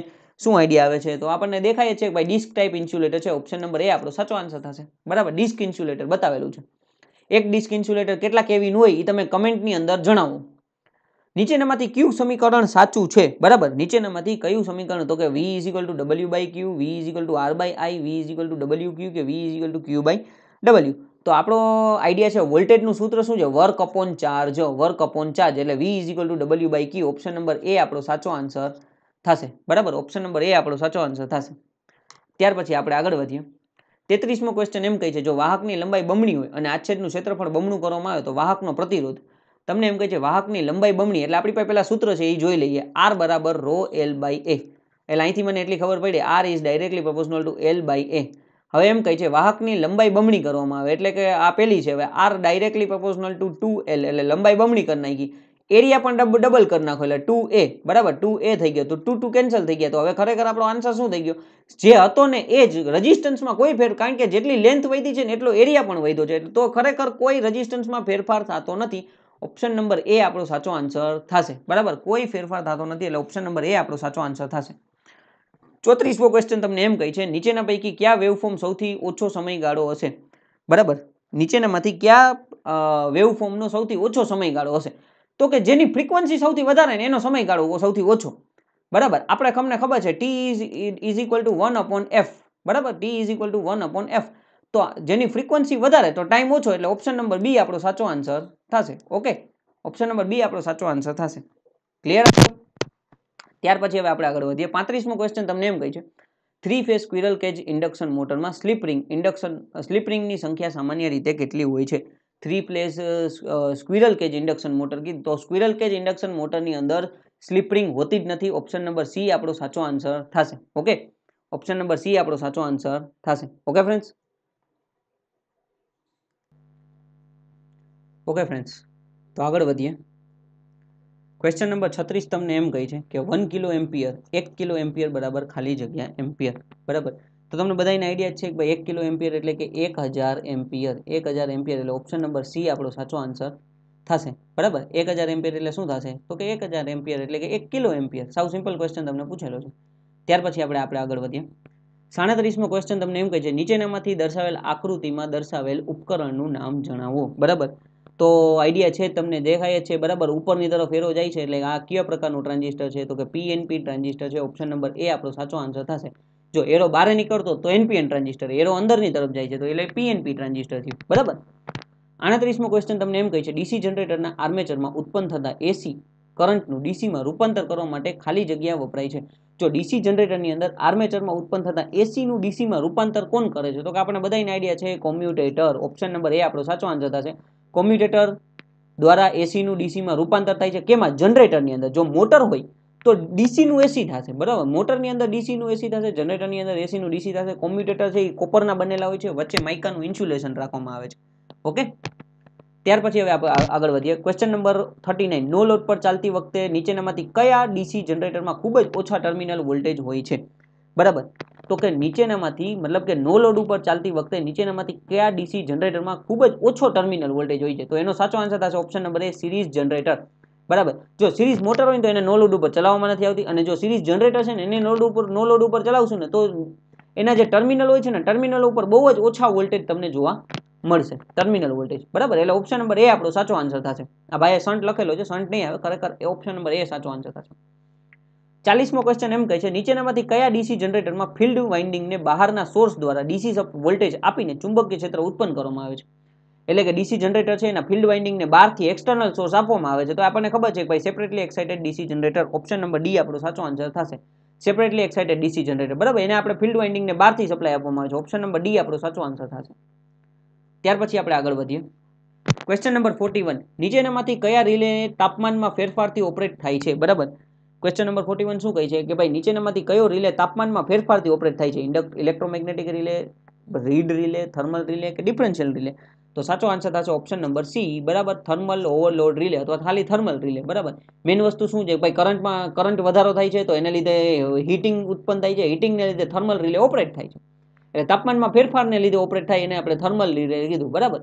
શું આઈડિયા આવે છે તો આપણને દેખાય છે કે ભાઈ ડિસ્ક ટાઈપ ઇન્સ્યુલેટર છે ઓપ્શન નંબર એ આપણો સાચો આન્સર થશે બરાબર ડિસ્ક ઇન્સ્યુલેટર બતાવેલું છે એક ડિસ્ક ઇન્સ્યુલેટર કેટલા કેવીનું હોય એ તમે કમેન્ટની અંદર જણાવો નીચેનામાંથી ક્યુ સમીકરણ સાચું છે બરાબર નીચેનામાંથી કયું સમીકરણ તો કે V is to W by Q V is to R by I V is to W Q કે V is to Q by W તો આપણો આઈડિયા છે વોલ્ટેજનું સૂત્ર શું છે work upon charge work upon charge એટલે V is equal to W by Q option number A આપણો સાચો આન્સર થશે બરાબર ઓપ્શન નંબર એ આપણો સાચો આન્સર થશે ત્યાર પછી આપણે આગળ વધીએ તેત્રીસમો ક્વેશ્ચન એમ કહે છે જો વાહકની લંબાઈ બમણી હોય અને આચ્છેદનું ક્ષેત્રફળ બમણું કરવામાં આવે તો વાહકનો પ્રતિરોધ તમને એમ કહે છે વાહકની લંબાઈ બમણી એટલે આપણી પાસે પહેલાં સૂત્ર છે એ જોઈ લઈએ આર બરાબર રો એલ બાય એ એટલે અહીંથી મને એટલી ખબર પડી R is directly proportional to L by A હવે એમ કહે છે વાહકની લંબાઈ બમણી કરવામાં આવે એટલે કે આ પહેલી છે હવે R directly proportional to two L એટલે લંબાઈ બમણી કરી નાખી એરિયા પણ ડબલ કરી નાખો એટલે ટુ એ બરાબર ટુ એ થઈ ગયો તો ટુ ટુ કેન્સલ થઈ ગયા તો હવે ખરેખર આપણો આન્સર શું થઈ ગયો જે હતો ને એ જ રજિસ્ટન્સમાં કોઈ ફેર કારણ કે જેટલી લેન્થ વધી છે ને એટલો એરિયા પણ વધ્યો છે તો ખરેખર કોઈ રજિસ્ટન્સમાં ફેરફાર થતો નથી ઓપ્શન નંબર એ આપણો સાચો આન્સર થશે બરાબર કોઈ ફેરફાર થતો નથી એટલે ઓપ્શન નંબર એ આપણો સાચો આન્સર થશે ચોત્રીસમો ક્વેશ્ચન તમને એમ કહી છે નીચેના પૈકી કયા વેવફોર્મ સૌથી ઓછો સમયગાળો હશે બરાબર નીચેનામાંથી કયા વેવફોર્મનો સૌથી ઓછો સમયગાળો હશે તો કે જેની ફ્રિકવન્સી સૌથી વધારે ને એનો સમયગાળો સૌથી ઓછો બરાબર આપણે તમને ખબર છે T is equal to one upon F બરાબર T is equal to one upon F તો જેની ફ્રિકવન્સી વધારે તો ટાઈમ ઓછો એટલે ઓપ્શન નંબર બી આપણો સાચો આન્સર થશે ઓકે ઓપ્શન નંબર બી આપણો સાચો આન્સર થશે ક્લિયર ત્યાર પછી હવે આપણે આગળ વધીએ પાંત્રીસમો ક્વેશ્ચન તમને એમ કહે છે three phase squirrel cage induction મોટરમાં સ્લીપ ઇન્ડક્શન સ્લીપરિંગની સંખ્યા સામાન્ય રીતે કેટલી હોય છે three phase squirrel cage induction motor કી તો સ્ક્વિરલ કેજ ઇન્ડક્શન મોટરની અંદર સ્લીપ હોતી જ નથી ઓપ્શન નંબર સી આપણો સાચો આન્સર થશે ઓકે ઓપ્શન નંબર સી આપણો સાચો આન્સર થશે ઓકે ફ્રેન્ડ્સ ઓકે ફ્રેન્ડ્સ તો આગળ વધીએ ક્વેશ્ચન નંબર છત્રીસ તમને એમ કહે છે કે વન કિલો એમ્પિયર એક કિલો એમ્પિયર બરાબર ખાલી જગ્યા એમ્પિયર બરાબર તો તમને બધાને આઈડિયા છે કે ભાઈ એક કિલો એમ્પિયર એટલે કે એક હજાર એમ્પિયર એક હજાર એમ્પિયર એટલે ઓપ્શન નંબર સી આપણો સાચો આન્સર થશે બરાબર એક હજાર એમ્પિયર એટલે શું થશે તો કે એક હજાર એમ્પિયર એટલે કે એક કિલો એમ્પિયર સાવ સિમ્પલ ક્વેશ્ચન તમને પૂછેલો છે ત્યાર પછી આપણે આપણે આગળ વધીએ સાડત્રીસમો ક્વેશ્ચન તમને એમ કહે છે નીચેનામાંથી દર્શાવેલ આકૃતિમાં દર્શાવેલ ઉપકરણનું નામ જણાવો બરાબર તો આઈડિયા છે તમને દેખાય છે બરાબર ઉપરની તરફ ફેરો જાય છે એટલે આ કયા પ્રકારનું ટ્રાન્ઝિસ્ટર છે તો કે પીએનપી ટ્રાન્ઝિસ્ટર છે ઓપ્શન નંબર એ આપણો સાચો આન્સર થશે જો એરો બહાર નીકળતો તો એનપીએન ટ્રાન્ઝિસ્ટર એરો અંદરની તરફ જાય છે તો એટલે પીએનપી ટ્રાન્ઝિસ્ટર છે બરાબર આડત્રીસમો ક્વેશ્ચન તમને એમ કહે છે ડીસી જનરેટરના આર્મેચરમાં ઉત્પન્ન થતા એસી કરંટનું ડીસીમાં રૂપાંતર કરવા માટે ખાલી જગ્યા વપરાય છે જો ડીસી જનરેટરની અંદર આર્મેચરમાં ઉત્પન્ન થતા એસીનું ડીસીમાં રૂપાંતર કોણ કરે છે તો કે આપણે બધાને આઈડિયા છે કોમ્પ્યુટેટર ઓપ્શન નંબર એ આપણો સાચો આન્સર થશે કોમ્યુટેટર દ્વારા એસીનું ડીસીમાં રૂપાંતર થાય છે કેમાં જનરેટરની અંદર જો મોટર હોય તો ડીસીનું એસી થશે બરાબર મોટરની અંદર ડીસીનું એસી થશે જનરેટરની અંદર એસીનું ડીસી થશે કોમ્યુટેટર છે એ કોપરના બનેલા હોય છે વચ્ચે માઇકાનું ઇન્સ્યુલેશન રાખવામાં આવે છે ઓકે ત્યાર પછી હવે આગળ વધીએ question number thirty nine no load પર ચાલતી વખતે નીચેનામાંથી કયા ડીસી જનરેટરમાં ખૂબ જ ઓછા ટર્મિનલ વોલ્ટેજ હોય છે બરાબર તો કે નીચેનામાંથી મતલબ કે નો લોડ ઉપર ચાલતી વખતે નીચેનામાંથી કયા ડીસી જનરેટરમાં ખૂબ જ ઓછો ટર્મિનલ વોલ્ટેજ હોય છે તો એનો સાચો આન્સર થશે option number A series generator બરાબર જો સિરીઝ મોટર હોય તો એને નો લોડ ઉપર ચલાવવામાં નથી આવતી અને જો સિરીઝ જનરેટર છે ને એને નોડ ઉપર નો લોડ ઉપર ચલાવશું ને તો એના જે ટર્મિનલ હોય છે ને ટર્મિનલ ઉપર બહુ જ ઓછા વોલ્ટેજ તમને જોવા મળશે ટર્મિનલ વોલ્ટેજ બરાબર એટલે ઓપ્શન નંબર એ આપણો સાચો આન્સર થશે આ ભાઈએ સન્ટ લખેલો છે સન્ટ નહીં આવે ખરેખર એ ઓપ્શન નંબર એ સાચો આન્સર થશે ચાલીસમો ક્વેશ્ચન એમ કહે છે નીચેનામાંથી કયા ડીસી જનરેટરમાં ફિલ્ડ વાઇન્ડિંગને બહારના સોર્સ દ્વારા ડીસી વોલ્ટેજ આપીને ચુંબકીય ક્ષેત્ર ઉત્પન્ન કરવામાં આવે છે એટલે કે ડીસી જનરેટર છે એના ફિલ્ડ વાઇન્ડિંગને બહારથી એક્સટર્નલ સોર્સ આપવામાં આવે છે તો આપણને ખબર છે કે ભાઈ separately excited DC generator option number D આપણો સાચો આન્સર થશે સેપરેટલી એક્સાઇટેડ ડીસી જનરેટર બરાબર એને આપણે ફિલ્ડ વાઇન્ડિંગને બહારથી સપ્લાય આપવામાં આવે છે ઓપ્શન નંબર ડી આપણો સાચો આન્સર થશે ત્યાર પછી આપણે આગળ વધીએ ક્વેશ્ચન નંબર ફોર્ટી વન નીચેનામાંથી કયા રિલે તાપમાનમાં ફેરફારથી ઓપરેટ થાય છે બરાબર ક્વેશ્ચન નંબર ફોર્ટી વન શું કહે છે કે ભાઈ નીચેનામાંથી કયો રિલે તાપમાનમાં ફેરફારથી ઓપરેટ થાય છે induct electromagnetic relay reed relay thermal relay કે ડિફરન્શિયલ રિલે તો સાચો આન્સર થશે ઓપ્શન નંબર સી બરાબર થર્મલ ઓવરલોડ રિલે અથવા ખાલી થર્મલ રિલે બરાબર મેઇન વસ્તુ શું છે ભાઈ કરંટમાં કરંટ વધારો થાય છે તો એને લીધે હીટિંગ ઉત્પન્ન થાય છે હીટિંગને લીધે થર્મલ રિલે ઓપરેટ થાય છે એટલે તાપમાનમાં ફેરફારને લીધે ઓપરેટ થાય એને આપણે થર્મલ રિલે કીધું બરાબર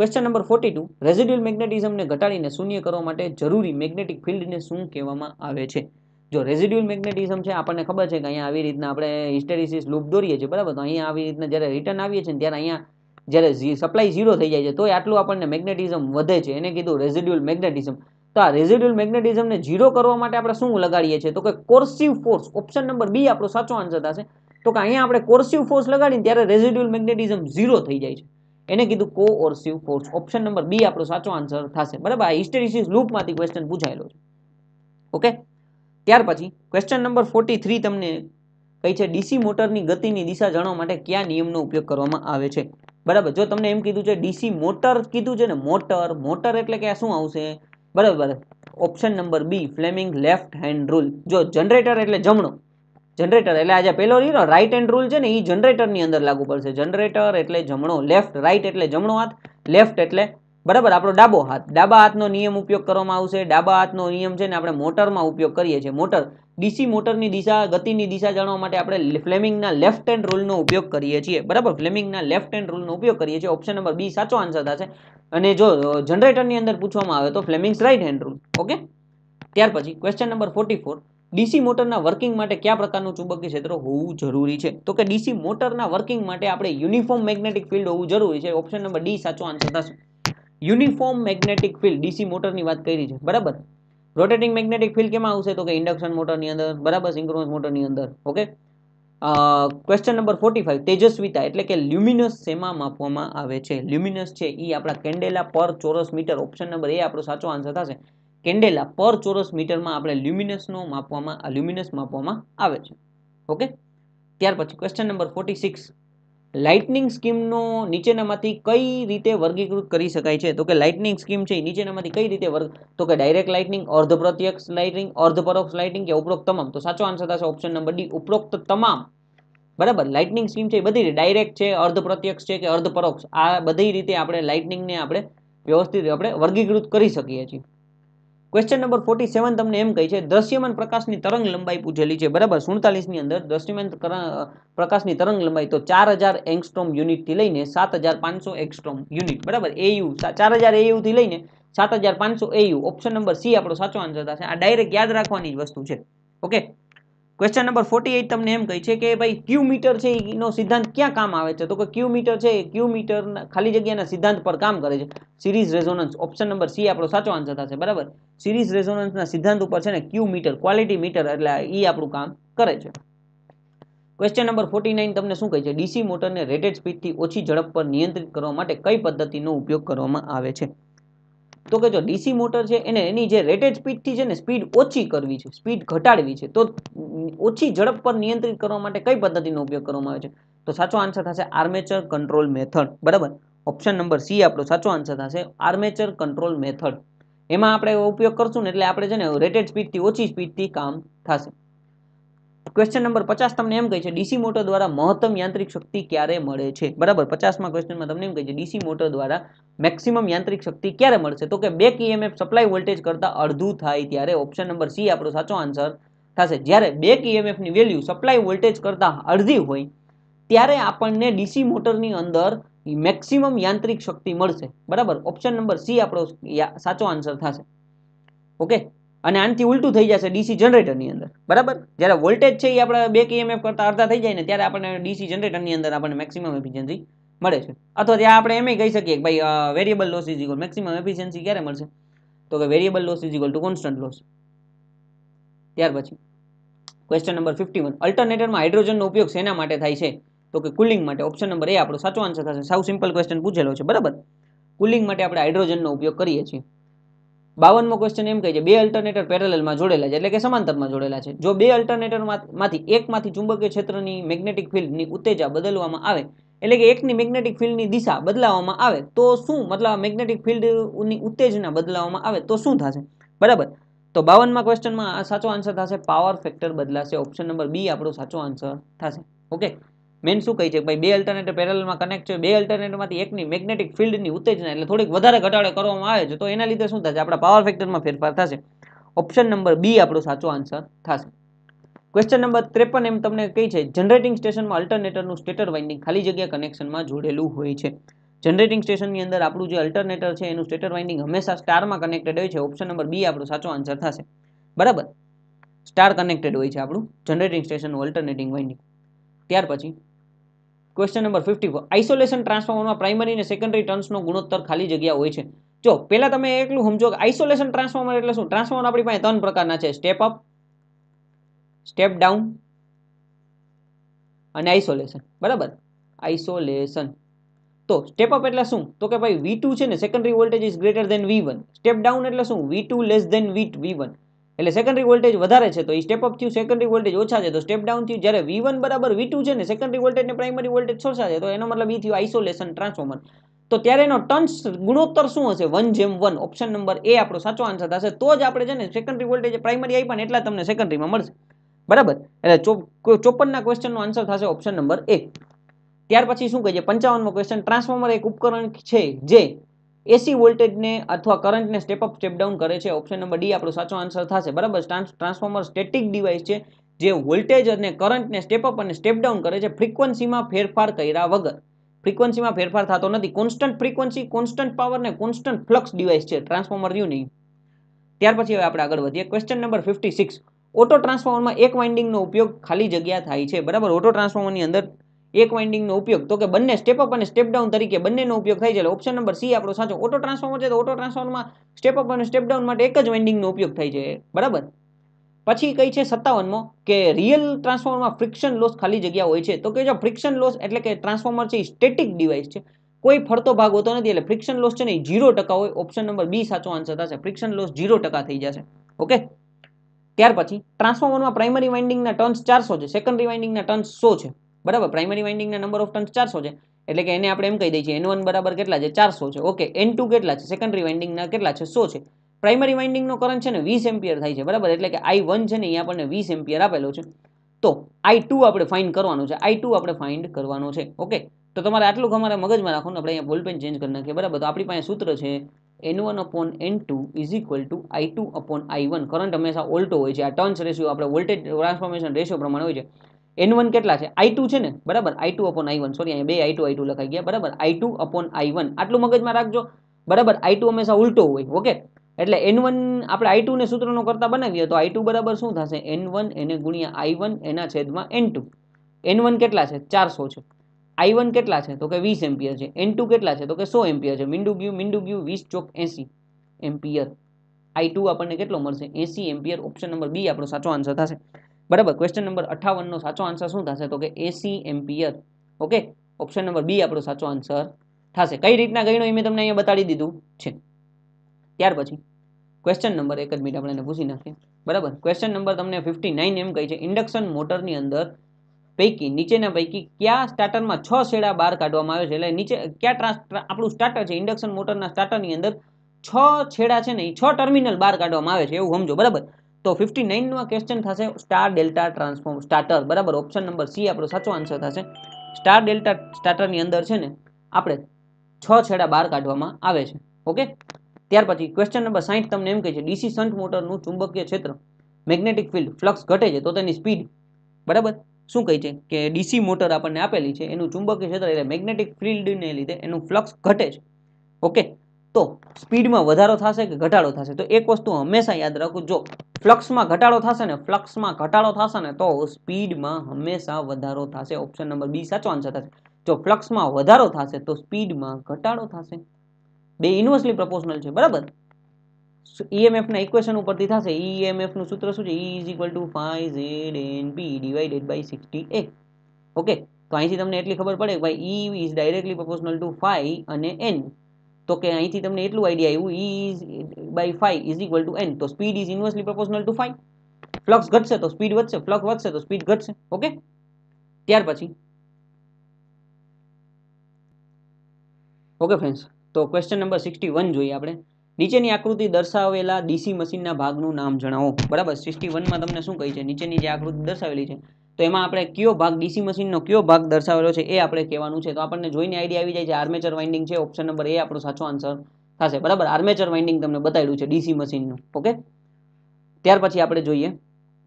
question number forty two residual મેગ્નેટિઝમને ઘટાડીને શૂન્ય કરવા માટે જરૂરી મેગ્નેટિક ફિલ્ડને શું કહેવામાં આવે છે જો રેઝિડ્યુઅલ મેગ્નેટિઝમ છે આપણને ખબર છે કે અહીંયા આવી રીતના આપણે હિસ્ટેરિસિસ લૂપ દોરીએ છીએ બરાબર તો અહીંયા આવી રીતના જ્યારે રિટર્ન આવીએ છીએ ત્યારે અહીંયા જ્યારે સપ્લાય ઝીરો થઈ જાય છે તો આટલું આપણને મેગ્નેટિઝમ વધે છે એને કીધું રેઝિડ્યુઅલ મેગ્નેટિઝમ તો આ રેઝિડ્યુઅલ મેગ્નેટિઝમને ઝીરો કરવા માટે આપણે શું લગાડીએ છીએ તો કે coercive force option number B આપણો સાચો આન્સર થશે તો કે અહીંયા આપણે કોર્સિવ ફોર્સ લગાડીને ત્યારે રેઝિડ્યુઅલ મેગ્નેટિઝમ ઝીરો થઈ જાય છે એને કીધું coercive force option number B આપણો સાચો આન્સર થશે બરાબર આ હિસ્ટેરિસિસ લૂપમાંથી ક્વેશ્ચન પૂછાયેલો છે ઓકે ત્યાર પછી ક્વેશ્ચન નંબર ફોર્ટી થ્રી તમને કહી છે ડીસી મોટરની ગતિની દિશા જાણવા માટે કયા નિયમનો ઉપયોગ કરવામાં આવે છે બરાબર જો તમને એમ કીધું છે ડીસી મોટર કીધું છે ને મોટર મોટર એટલે કે શું આવશે બરાબર option number B Fleming left hand rule જો જનરેટર એટલે જમણો જનરેટર એટલે આજે પહેલો રહ્યો રાઇટ હેન્ડ રૂલ છે ને એ જનરેટરની અંદર લાગુ પડશે જનરેટર એટલે જમણો લેફ્ટ રાઇટ એટલે જમણો હાથ લેફ્ટ એટલે બરાબર આપણો ડાબો હાથ ડાબા હાથનો નિયમ ઉપયોગ કરવામાં આવશે ડાબા હાથનો નિયમ છે ને આપણે મોટરમાં ઉપયોગ કરીએ છીએ મોટર ડીસી મોટરની દિશા ગતિની દિશા જાણવા માટે આપણે ફ્લેમિંગના લેફ્ટ હેન્ડ રૂલનો ઉપયોગ કરીએ છીએ બરાબર ફ્લેમિંગના લેફ્ટ હેન્ડ રૂલનો ઉપયોગ કરીએ છીએ ઓપ્શન નંબર બી સાચો આન્સર થશે અને જો જનરેટરની અંદર પૂછવામાં આવે તો Fleming's right hand rule okay ત્યાર પછી ક્વેશ્ચન નંબર ફોર્ટી ડીસી મોટરના વર્કિંગ માટે કયા પ્રકારનું ચુંબકીય ક્ષેત્ર હોવું જરૂરી છે તો કે ડીસી મોટરના વર્કિંગ માટે આપણે યુનિફોર્મ મેગ્નેટિક ફિલ્ડ હોવું જરૂરી છે ઓપ્શન નંબર ડી સાચો આન્સર થશે યુનિફોર્મ મેગ્નેટિક ફિલ્ડ ડીસી મોટરની વાત કરી છે બરાબર રોટેટિંગ મેગ્નેટિક ફિલ્ડ કેમાં આવશે તો કે ઇન્ડક્શન મોટરની અંદર બરાબર સિંક્રોનસ મોટરની અંદર okay question number forty five તેજસ્વીતા એટલે કે લ્યુમિનસ શેમાં માપવામાં આવે છે લ્યુમિનસ છે એ આપણા કેન્ડેલા પર ચોરસ મીટર ઓપ્શન નંબર એ આપણો સાચો આન્સર થશે કેન્ડેલા પર ચોરસ મીટરમાં આપણે લ્યુમિનસનો માપવામાં લ્યુમિનસ માપવામાં આવે છે ઓકે ત્યાર પછી question number forty six lightning સ્કીમનો નીચેનામાંથી કઈ રીતે વર્ગીકૃત કરી શકાય છે તો કે લાઇટનિંગ સ્કીમ છે નીચેનામાંથી કઈ રીતે વર્ગ તો કે ડાયરેક્ટ લાઇટનિંગ અર્ધ પ્રત્યક્ષ લાઇટનિંગ અર્ધ પરોક્ષ લાઇટનિંગ કે ઉપરોક્ત તમામ તો સાચો આન્સર થશે ઓપ્શન નંબર ડી ઉપરોક્ત તમામ બરાબર લાઇટનિંગ સ્કીમ છે એ બધી રીતે ડાયરેક્ટ છે અર્ધ પ્રત્યક્ષ છે કે અર્ધ પરોક્ષ આ બધી રીતે આપણે લાઇટનિંગને આપણે વ્યવસ્થિત આપણે વર્ગીકૃત કરી શકીએ છીએ ક્વેશ્ચન નંબર ફોર્ટી સેવન તમને એમ કહે છે દ્રશ્યમાન પ્રકાશની તરંગ લંબાઈ પૂછેલી છે બરાબર સુડતાલીસની અંદર દ્રશ્યમાન પ્રકાશની તરંગ લંબાઈ તો ચાર હજાર એંગસ્ટ્રોમ યુનિટથી લઈને સાત હજાર પાંચસો એંગસ્ટ્રોમ યુનિટ બરાબર એયુ ચાર હજાર એયુથી લઈને સાત હજાર પાંચસો એયુ ઓપ્શન નંબર સી આપણો સાચો આન્સર થશે આ ડાયરેક્ટ યાદ રાખવાની જ વસ્તુ છે okay question number forty eight તમને એમ કહે છે કે ભાઈ ક્યુ મીટર છે એનો સિદ્ધાંત ક્યાં કામ આવે છે તો કે ક્યુ મીટર છે એ ક્યુ મીટરના ખાલી જગ્યાના સિદ્ધાંત પર કામ કરે છે series resonance option number C આપણો સાચો આન્સર થશે બરાબર સિરીઝ રેઝોનન્સના સિદ્ધાંત ઉપર છે ને ક્યુ મીટર ક્વોલિટી મીટર એટલે એ આપણું કામ કરે છે ક્વેશ્ચન નંબર ફોર્ટી નાઇન તમને શું કહે છે ડીસી મોટરને રેટેડ સ્પીડથી ઓછી ઝડપ પર નિયંત્રિત કરવા માટે કઈ પદ્ધતિનો ઉપયોગ કરવામાં આવે છે તો કે જો ડીસી મોટર છે એને એની જે રેટેડ સ્પીડથી છે ને સ્પીડ ઓછી કરવી છે સ્પીડ ઘટાડવી છે તો ઓછી ઝડપ પર નિયંત્રિત કરવા માટે કઈ પદ્ધતિનો ઉપયોગ કરવામાં આવે છે તો સાચો આન્સર થશે આર્મેચર કંટ્રોલ મેથડ બરાબર ઓપ્શન નંબર સી આપણો સાચો આન્સર થશે આર્મેચર કંટ્રોલ મેથડ એમાં આપણે ઉપયોગ કરશું ને એટલે આપણે છે ને રેટેડ સ્પીડથી ઓછી સ્પીડથી કામ થશે ક્વેશ્ચન નંબર પચાસ તમને એમ કહે છે ડીસી મોટર દ્વારા મહત્તમ યાંત્રિક શક્તિ ક્યારે મળે છે બરાબર પચાસમાં ક્વેશ્ચનમાં તમને એમ કહે છે ડીસી મોટર દ્વારા મેક્સિમમ યાંત્રિક શક્તિ ક્યારે મળશે તો કે બે કીએમએફ સપ્લાય વોલ્ટેજ કરતાં અડધું થાય ત્યારે ઓપ્શન નંબર સી આપણો સાચો આન્સર થશે જ્યારે બેક ઈએમએફની વેલ્યુ સપ્લાય વોલ્ટેજ કરતાં અડધી હોય ત્યારે આપણને ડીસી મોટરની અંદર મેક્સિમમ યાંત્રિક શક્તિ મળશે બરાબર ઓપ્શન નંબર સી આપણો સાચો આન્સર થશે ઓકે અને આનાથી ઉલટું થઈ જશે ડીસી જનરેટરની અંદર બરાબર જ્યારે વોલ્ટેજ છે એ આપણે બેક ઈએમએફ કરતા અડધા થઈ જાય ને ત્યારે આપણને ડીસી જનરેટરની અંદર આપણને મેક્સિમમ એફિશિયન્સી મળે છે અથવા ત્યાં આપણે એમ કહી શકીએ કે ભાઈ variable loss is equal maximum efficiency ક્યારે મળશે તો કે variable loss is equal to constant loss ત્યાર પછી ક્વેશ્ચન નંબર ફિફ્ટી વન અલ્ટરનેટરમાં હાઇડ્રોજનનો ઉપયોગ શેના માટે થાય છે તો કે કુલિંગ માટે ઓપ્શન નંબર એ આપણો સાચો આન્સર થશે સાવ સિમ્પલ ક્વેશ્ચન પૂછેલો છે બરાબર કુલિંગ માટે આપણે હાઇડ્રોજનનો ઉપયોગ કરીએ છીએ બાવનમો ક્વેશ્ચન એમ કહે છે બે અલ્ટરનેટર પેરેલમાં જોડેલા છે એટલે કે સમાંતરમાં જોડેલા છે જો બે અલ્ટરનેટરમાંથી એકમાંથી ચુંબકીય ક્ષેત્રની મેગ્નેટિક ફિલ્ડની ઉત્તેજા બદલવામાં આવે એટલે કે એકની મેગ્નેટિક ફિલ્ડની દિશા બદલાવવામાં આવે તો શું મતલબ મેગ્નેટિક ફિલ્ડની ઉત્તેજના બદલાવવામાં આવે તો શું થશે બરાબર તો બાવનમાં ક્વેશ્ચનમાં સાચો આન્સર થશે પાવર ફેક્ટર બદલાશે ઓપ્શન નંબર બી આપણો સાચો આન્સર થશે ઓકે મેન શું કહી છે ભાઈ બે અલ્ટરનેટર પેરેલમાં કનેક્ટ છે બે અલ્ટરનેટરમાંથી એકની મેગ્નેટિક ફિલ્ડની ઉત્તેજના એટલે થોડીક વધારે ઘટાડો કરવામાં આવે છે તો એના લીધે શું થશે આપણા પાવર ફેક્ટરમાં ફેરફાર થશે ઓપ્શન નંબર બી આપણો સાચો આન્સર થશે ક્વેશ્ચન નંબર ત્રેપન એમ તમને કહી છે જનરેટિંગ સ્ટેશનમાં અલ્ટરનેટરનું સ્ટેટર વાઇન્ડિંગ ખાલી જગ્યા કનેક્શનમાં જોડેલું હોય છે જનરેટિંગ સ્ટેશનની અંદર આપણું જે અલ્ટરનેટર છે એનું સ્ટેટર વાઇન્ડિંગ હંમેશા સ્ટારમાં કનેક્ટેડ હોય છે ઓપ્શન નંબર બી આપણો સાચો આન્સર થશે બરાબર સ્ટાર કનેક્ટેડ હોય છે આપણું જનરેટિંગ સ્ટેશનનું અલ્ટરનેટિંગ વાઇન્ડિંગ ત્યાર પછી question number fifty four isolation ટ્રાન્સફોર્મરમાં પ્રાઇમરી અને સેકન્ડરી ટર્ન્સનો ગુણોત્તર ખાલી જગ્યા હોય છે જો પહેલાં તમે એકલું સમજો કે આઇસોલેશન ટ્રાન્સફોર્મર એટલે શું ટ્રાન્સફોર્મર આપણી પાસે ત્રણ પ્રકારના છે સ્ટેપ અપ સ્ટેપ ડાઉન અને આઇસોલેશન બરાબર આઇસોલેશન તો સ્ટેપ અપ એટલે શું તો કે ભાઈ વી છે ને secondary voltage is greater than V step down એટલે શું V less than V one એટલે સેકન્ડરી વોલ્ટેજ વધારે છે તો એ સ્ટેપ અપ થયું સેકન્ડરી વોલ્ટેજ ઓછા છે તો સ્ટેપ ડાઉન થયું જ્યારે વી બરાબર વી છે ને સેકન્ડરી વોલ્ટેજને પ્રાઇમરી વોલ્ટેજ ઓછા છે તો એનો મતલબ એ થયું આઇસોલેશન ટ્રાન્સફોર્મર તો ત્યારે એનો ટર્ન્સ ગુણોત્તર શું હશે વન જેમ વન ઓપ્શન નંબર એ આપણો સાચો આન્સર થશે તો જ આપણે છે ને સેકન્ડરી વોલ્ટેજ પ્રાઇમરી આવી પણ એટલા તમને સેકન્ડરીમાં મળશે બરાબર એટલે ચોપનના ક્વેશ્ચનનો આન્સર થશે ઓપ્શન નંબર એ ત્યાર પછી શું કહે છે પંચાવનમો ક્વેશ્ચન ટ્રાન્સફોર્મર એક ઉપકરણ છે જે એસી વોલ્ટેજને અથવા કરંટને સ્ટેપ અપ સ્ટેપ ડાઉન કરે છે ઓપ્શન નંબર ડી આપણો સાચો આન્સર થશે બરાબર ટ્રાન્સફોર્મર સ્ટેટિક ડિવાઇસ છે જે વોલ્ટેજ અને કરંટને સ્ટેપ અપ અને સ્ટેપ ડાઉન કરે છે ફ્રિકવન્સીમાં ફેરફાર કર્યા વગર ફ્રીક્વન્સીમાં ફેરફાર થતો નથી કોન્સ્ટન્ટ ફ્રીક્વન્સી કોન્સ્ટન્ટ પાવર ને કોન્સ્ટન્ટ ફ્લક્સ ડિવાઇસ છે ટ્રાન્સફોર્મર રહ્યું નહીં ત્યાર પછી હવે આપણે આગળ વધીએ question number fifty six auto ટ્રાન્સફોર્મરમાં એક વાઇન્ડિંગનો ઉપયોગ ખાલી જગ્યા થાય છે બરાબર ઓટો ટ્રાન્સફોર્મરની અંદર એક વાઇન્ડિંગનો ઉપયોગ તો કે બંને સ્ટેપ અપ અને સ્ટેપડાઉન તરીકે બંનેનો ઉપયોગ થાય છે એટલે ઓપ્શન નંબર સી આપણો સાચો ઓટો ટ્રાન્સફોર્મર છે તો ઓટો ટ્રાન્સફોર્મરમાં સ્ટેપ અને સ્ટેપ માટે એક જ વાઇન્ડિંગનો ઉપયોગ થાય છે બરાબર પછી કઈ છે સત્તાવનમો કે રિયલ ટ્રાન્સફોર્મરમાં ફ્રિક્શન લોસ ખાલી જગ્યા હોય છે તો કે જો ફ્રિક્શન લોસ એટલે કે ટ્રાન્સફોર્મર છે એ સ્ટેટિક ડિવાઇસ છે કોઈ ફરતો ભાગ હોતો નથી એટલે ફ્રિક્શન લોસ છે ને એ જીરો ટકા હોય ઓપ્શન નંબર બી સાચો આન્સર થશે ફ્રિક્શન લોસ ઝીરો ટકા થઈ જશે ઓકે ત્યાર પછી ટ્રાન્સફોર્મરમાં પ્રાઇમરી વાઇન્ડિંગના ટર્ન્સ ચારસો છે સેકન્ડરી વાઇન્ડિંગના ટર્ન્સ સો છે બરાબર પ્રાઇમરી વાઇન્ડિંગના નંબર ઓફ ટર્ન્સ ચારસો છે એટલે કે એને આપણે એમ કહી દઈએ છીએ એન વન બરાબર કેટલા છે ચારસો છે ઓકે એન ટુ કેટલા છે સેકન્ડરી વાઇન્ડિંગના કેટલા છે સો છે પ્રાઇમરી વાઇન્ડિંગનો કરંટ છે ને વીસ એમ્પિયર થાય છે બરાબર એટલે કે આઈ વન છે ને એ આપણને વીસ એમ્પિયર આપેલો છે તો આઈ ટુ આપણે ફાઇન્ડ કરવાનું છે આઈ ટુ આપણે ફાઇન્ડ કરવાનો છે ઓકે તો તમારે આટલું અમારે મગજમાં રાખવાનું આપણે અહીંયા બોલપેન ચેન્જ કરી નાખીએ બરાબર તો આપણી પાસે સૂત્ર છે N one upon N two is equal to I two upon I one current હંમેશા ઓલ્ટો હોય છે આ ટર્ન્સ રેશિયો આપણે વોલ્ટેજ ટ્રાન્સફોર્મેશન રેશિયો પ્રમાણે હોય છે એન વન કેટલા છે આઈ ટુ છે ને બરાબર I two upon I one sorry અહીંયા બે આઈ ટુ આઈ ટુ લખાઈ ગયા બરાબર I two upon I one આટલું મગજમાં રાખજો બરાબર આઈ ટુ હંમેશા ઉલટો હોય ઓકે એટલે એન વન આપણે આઈ ટુને સૂત્રનો કરતા બનાવીએ તો આઈ ટુ બરાબર શું થશે એન વન એને ગુણ્યા આઈ વન એના છેદમાં એન ટુ એન વન કેટલા છે ચારસો છે આઈ વન કેટલા છે તો કે વીસ એમ્પિયર છે એન ટુ કેટલા છે તો કે સો એમ્પિયર છે મીંડું ગયું મીંડું ગયું વીસ ચોક એસી એમ્પિયર આઈ ટુ આપણને કેટલો મળશે AC ampere option number B આપણો સાચો આન્સર થશે બરાબર ક્વેશ્ચન નંબર અઠાવનનો સાચો આન્સર શું થશે તો કે AC ampere okay option number B આપણો સાચો આન્સર થશે કઈ રીતના ગણ્યો એ મેં તમને અહીંયા બતાડી દીધું છે ત્યાર પછી ક્વેશ્ચન નંબર એક જ મિનિટ આપણે એને પૂછી નાખીએ બરાબર ક્વેશ્ચન નંબર તમને ફિફ્ટી નાઇન એમ કહી છે ઇન્ડક્શન મોટરની અંદર પૈકી નીચેના પૈકી કયા સ્ટાર્ટરમાં છ શેડા બહાર કાઢવામાં આવે છે એટલે નીચે કયા ટ્રાન્સ આપણું સ્ટાર્ટર છે ઇન્ડક્શન મોટરના સ્ટાર્ટરની અંદર છ છેડા છે ને એ છ ટર્મિનલ બહાર કાઢવામાં આવે છે એવું સમજો બરાબર તો ફિફ્ટી નાઇનનો ક્વેશ્ચન થશે સ્ટાર ડેલ્ટા ટ્રાન્સફોર્મ સ્ટાર્ટર બરાબર ઓપ્શન નંબર સી આપણો સાચો આન્સર થશે સ્ટાર ડેલ્ટા સ્ટાર્ટરની અંદર છે ને આપણે છ છેડા બહાર કાઢવામાં આવે છે ઓકે ત્યાર પછી ક્વેશ્ચન નંબર સાઠ તમને એમ કહે છે ડીસી સન્ટ મોટરનું ચુંબકીય ક્ષેત્ર મેગ્નેટિક ફિલ્ડ ફ્લક્સ ઘટે છે તો તેની સ્પીડ બરાબર શું કહે છે કે ડીસી મોટર આપણને આપેલી છે એનું ચુંબકીય ક્ષેત્ર એટલે મેગ્નેટિક ફિલ્ડને લીધે એનું ફ્લક્સ ઘટે છે ઓકે તો સ્પીડમાં વધારો થશે કે ઘટાડો થશે તો એક વસ્તુ હંમેશા યાદ રાખું રાખજો ફ્લક્સમાં ઘટાડો થશે ને ફ્લક્સમાં ઘટાડો થશે ને તો સ્પીડમાં હંમેશા વધારો થશે ઓપ્શન નંબર બી સાચો આન્સર થશે જો ફ્લક્સમાં વધારો થશે તો સ્પીડમાં ઘટાડો થશે બે ઇન્વર્સલી પ્રપોર્શનલ છે બરાબર ઈએમએફના e ઇક્વેશન ઉપરથી થશે ઈએમએફનું e સૂત્ર શું છે E is equal to phi Z N P divided by sixty A okay તો અહીંથી તમને એટલી ખબર પડે કે ભાઈ E is directly proportional to phi અને એન તો કે અહીંથી તમને એટલું આઈડિયા આવ્યું E is by phi is equal to N તો speed is inversely proportional to phi flux ઘટશે તો સ્પીડ વધશે ફ્લક્સ વધશે તો સ્પીડ ઘટશે ઓકે ત્યાર પછી ઓકે ફ્રેન્ડ્સ તો ક્વેશ્ચન નંબર સિક્સટી વન જોઈએ આપણે નીચેની આકૃતિ દર્શાવેલા ડીસી મશીનના ભાગનું નામ જણાવો બરાબર સિક્સટી વનમાં તમને શું કહી છે નીચેની જે આકૃતિ દર્શાવેલી છે તો એમાં આપણે કયો ભાગ ડીસી મશીનનો કયો ભાગ દર્શાવેલો છે એ આપણે કહેવાનું છે તો આપણને જોઈને આઈડિયા આવી જાય છે આર્મેચર વાઇન્ડિંગ છે ઓપ્શન નંબર એ આપણો સાચો આન્સર થશે બરાબર આર્મેચર વાઇન્ડિંગ તમને બતાવ્યું છે ડીસી મશીનનું ઓકે ત્યાર પછી આપણે જોઈએ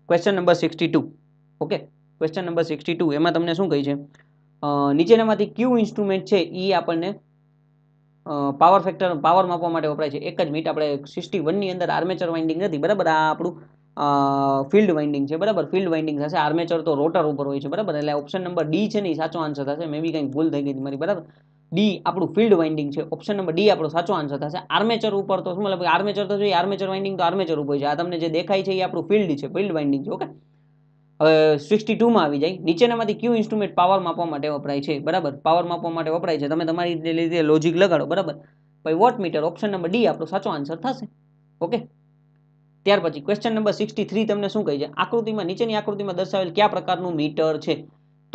question number sixty okay question number sixty એમાં તમને શું કહી છે નીચેનામાંથી કયું ઇન્સ્ટ્રુમેન્ટ છે એ આપણને પાવર ફેક્ટર પાવર માપવા માટે વપરાય છે એક જ મિનિટ આપણે સિક્સટી વનની અંદર આર્મેચર વાઇન્ડિંગ નથી બરાબર આ આપણું ફિલ્ડ વાઇન્ડિંગ છે બરાબર ફિલ્ડ વાઇન્ડિંગ થશે આર્મેચર તો રોટર ઉપર હોય છે બરાબર એટલે ઓપ્શન નંબર ડી છે ને એ સાચો આન્સર થશે મે બી કંઈક ભૂલ થઈ ગઈ મારી બરાબર ડી આપણું ફિલ્ડ વાઇન્ડિંગ છે ઓપ્શન નંબર ડી આપણો સાચો આન્સર થશે આર્મેચર ઉપર તો શું મતલબ આર્મેચર તો જોઈએ આર્મેચર વાઇન્ડિંગ તો આર્મેચર ઉપર છે આ તમને જે દેખાય છે એ આપણું ફિલ્ડ છે ફિલ્ડ વાઇન્ડિંગ છે ઓકે હવે સિક્સટી ટુમાં આવી જાય નીચેનામાંથી કયું ઇન્સ્ટ્રુમેન્ટ પાવર માપવા માટે વપરાય છે બરાબર પાવર માપવા માટે વપરાય છે તમે તમારી રીતે લોજિક લગાડો બરાબર ભાઈ watt meter option number D આપણો સાચો આન્સર થશે ઓકે ત્યાર પછી ક્વેશ્ચન નંબર સિક્સટી થ્રી તમને શું કહે છે આકૃતિમાં નીચેની આકૃતિમાં દર્શાવેલ કયા પ્રકારનું મીટર છે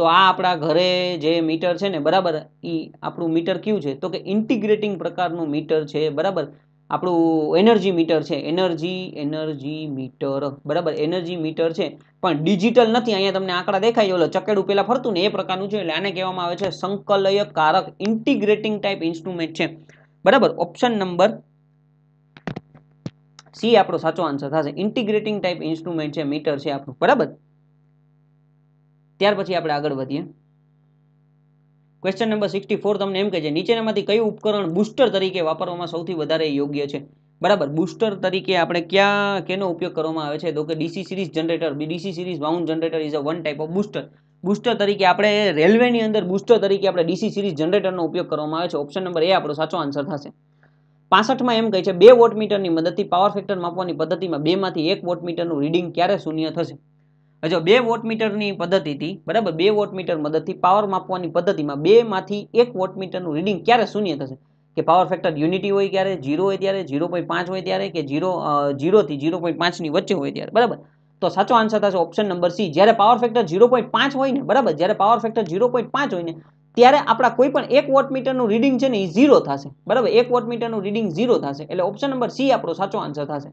તો આ આપણા ઘરે જે મીટર છે ને બરાબર એ આપણું મીટર કયું છે તો કે ઇન્ટિગ્રેટિંગ પ્રકારનું મીટર છે બરાબર આપણું એનર્જી મીટર છે એનર્જી એનર્જી મીટર બરાબર એનર્જી મીટર છે પણ ડિજિટલ નથી અહીંયા તમને આંકડા દેખાય ઓલો ચકેડું પહેલાં ફરતું ને એ પ્રકારનું છે એટલે આને કહેવામાં આવે છે સંકલયકારક ઇન્ટિગ્રેટિંગ ટાઈપ ઇન્સ્ટ્રુમેન્ટ છે બરાબર ઓપ્શન નંબર સી આપણો સાચો આન્સર થશે ઇન્ટિગ્રેટિંગ ટાઈપ ઇન્સ્ટ્રુમેન્ટ છે મીટર છે આપણું બરાબર ત્યાર પછી આપણે આગળ વધીએ ક્વેશ્ચન નંબર સિક્સટી ફોર તમને એમ કહે છે નીચેનામાંથી કયું ઉપકરણ બુસ્ટર તરીકે વાપરવામાં સૌથી વધારે યોગ્ય છે બરાબર બુસ્ટર તરીકે આપણે ક્યાં કેનો ઉપયોગ કરવામાં આવે છે તો કે DC series generator DC series wound generator is a one type of booster booster તરીકે આપણે રેલવેની અંદર બુસ્ટર તરીકે આપણે ડીસી સિરીઝ જનરેટરનો ઉપયોગ કરવામાં આવે છે ઓપ્શન નંબર એ આપણો સાચો આન્સર થશે પાસઠમાં એમ કહે છે બે વોટમીટરની મદદથી પાવર ફેક્ટર માપવાની પદ્ધતિમાં બેમાંથી એક વોટમીટરનું રીડિંગ ક્યારે શૂન્ય થશે જો બે વોટમીટરની પદ્ધતિથી બરાબર બે વોટમીટર મદદથી પાવર માપવાની પદ્ધતિમાં બેમાંથી એક વોટમીટરનું રીડિંગ ક્યારે શૂન્ય થશે કે પાવર ફેક્ટર યુનિટી હોય ક્યારે જીરો હોય ત્યારે જીરો પોઈન્ટ પાંચ હોય ત્યારે કે જીરો જીરોથી જીરો પોઈન્ટ પાંચની વચ્ચે હોય ત્યારે બરાબર તો સાચો આન્સર થશે ઓપ્શન નંબર સી જ્યારે પાવર ફેક્ટર જીરો પોઈન્ટ પાંચ હોય ને બરાબર જ્યારે પાવર ફેક્ટર જીરો પોઈન્ટ પાંચ હોય ને ત્યારે આપણા કોઈ પણ એક વોટમીટરનું રીડિંગ છે ને એ ઝીરો થશે બરાબર એક વોટમીટરનું રીડિંગ ઝીરો થશે એટલે ઓપ્શન નંબર સી આપણો સાચો આન્સર થશે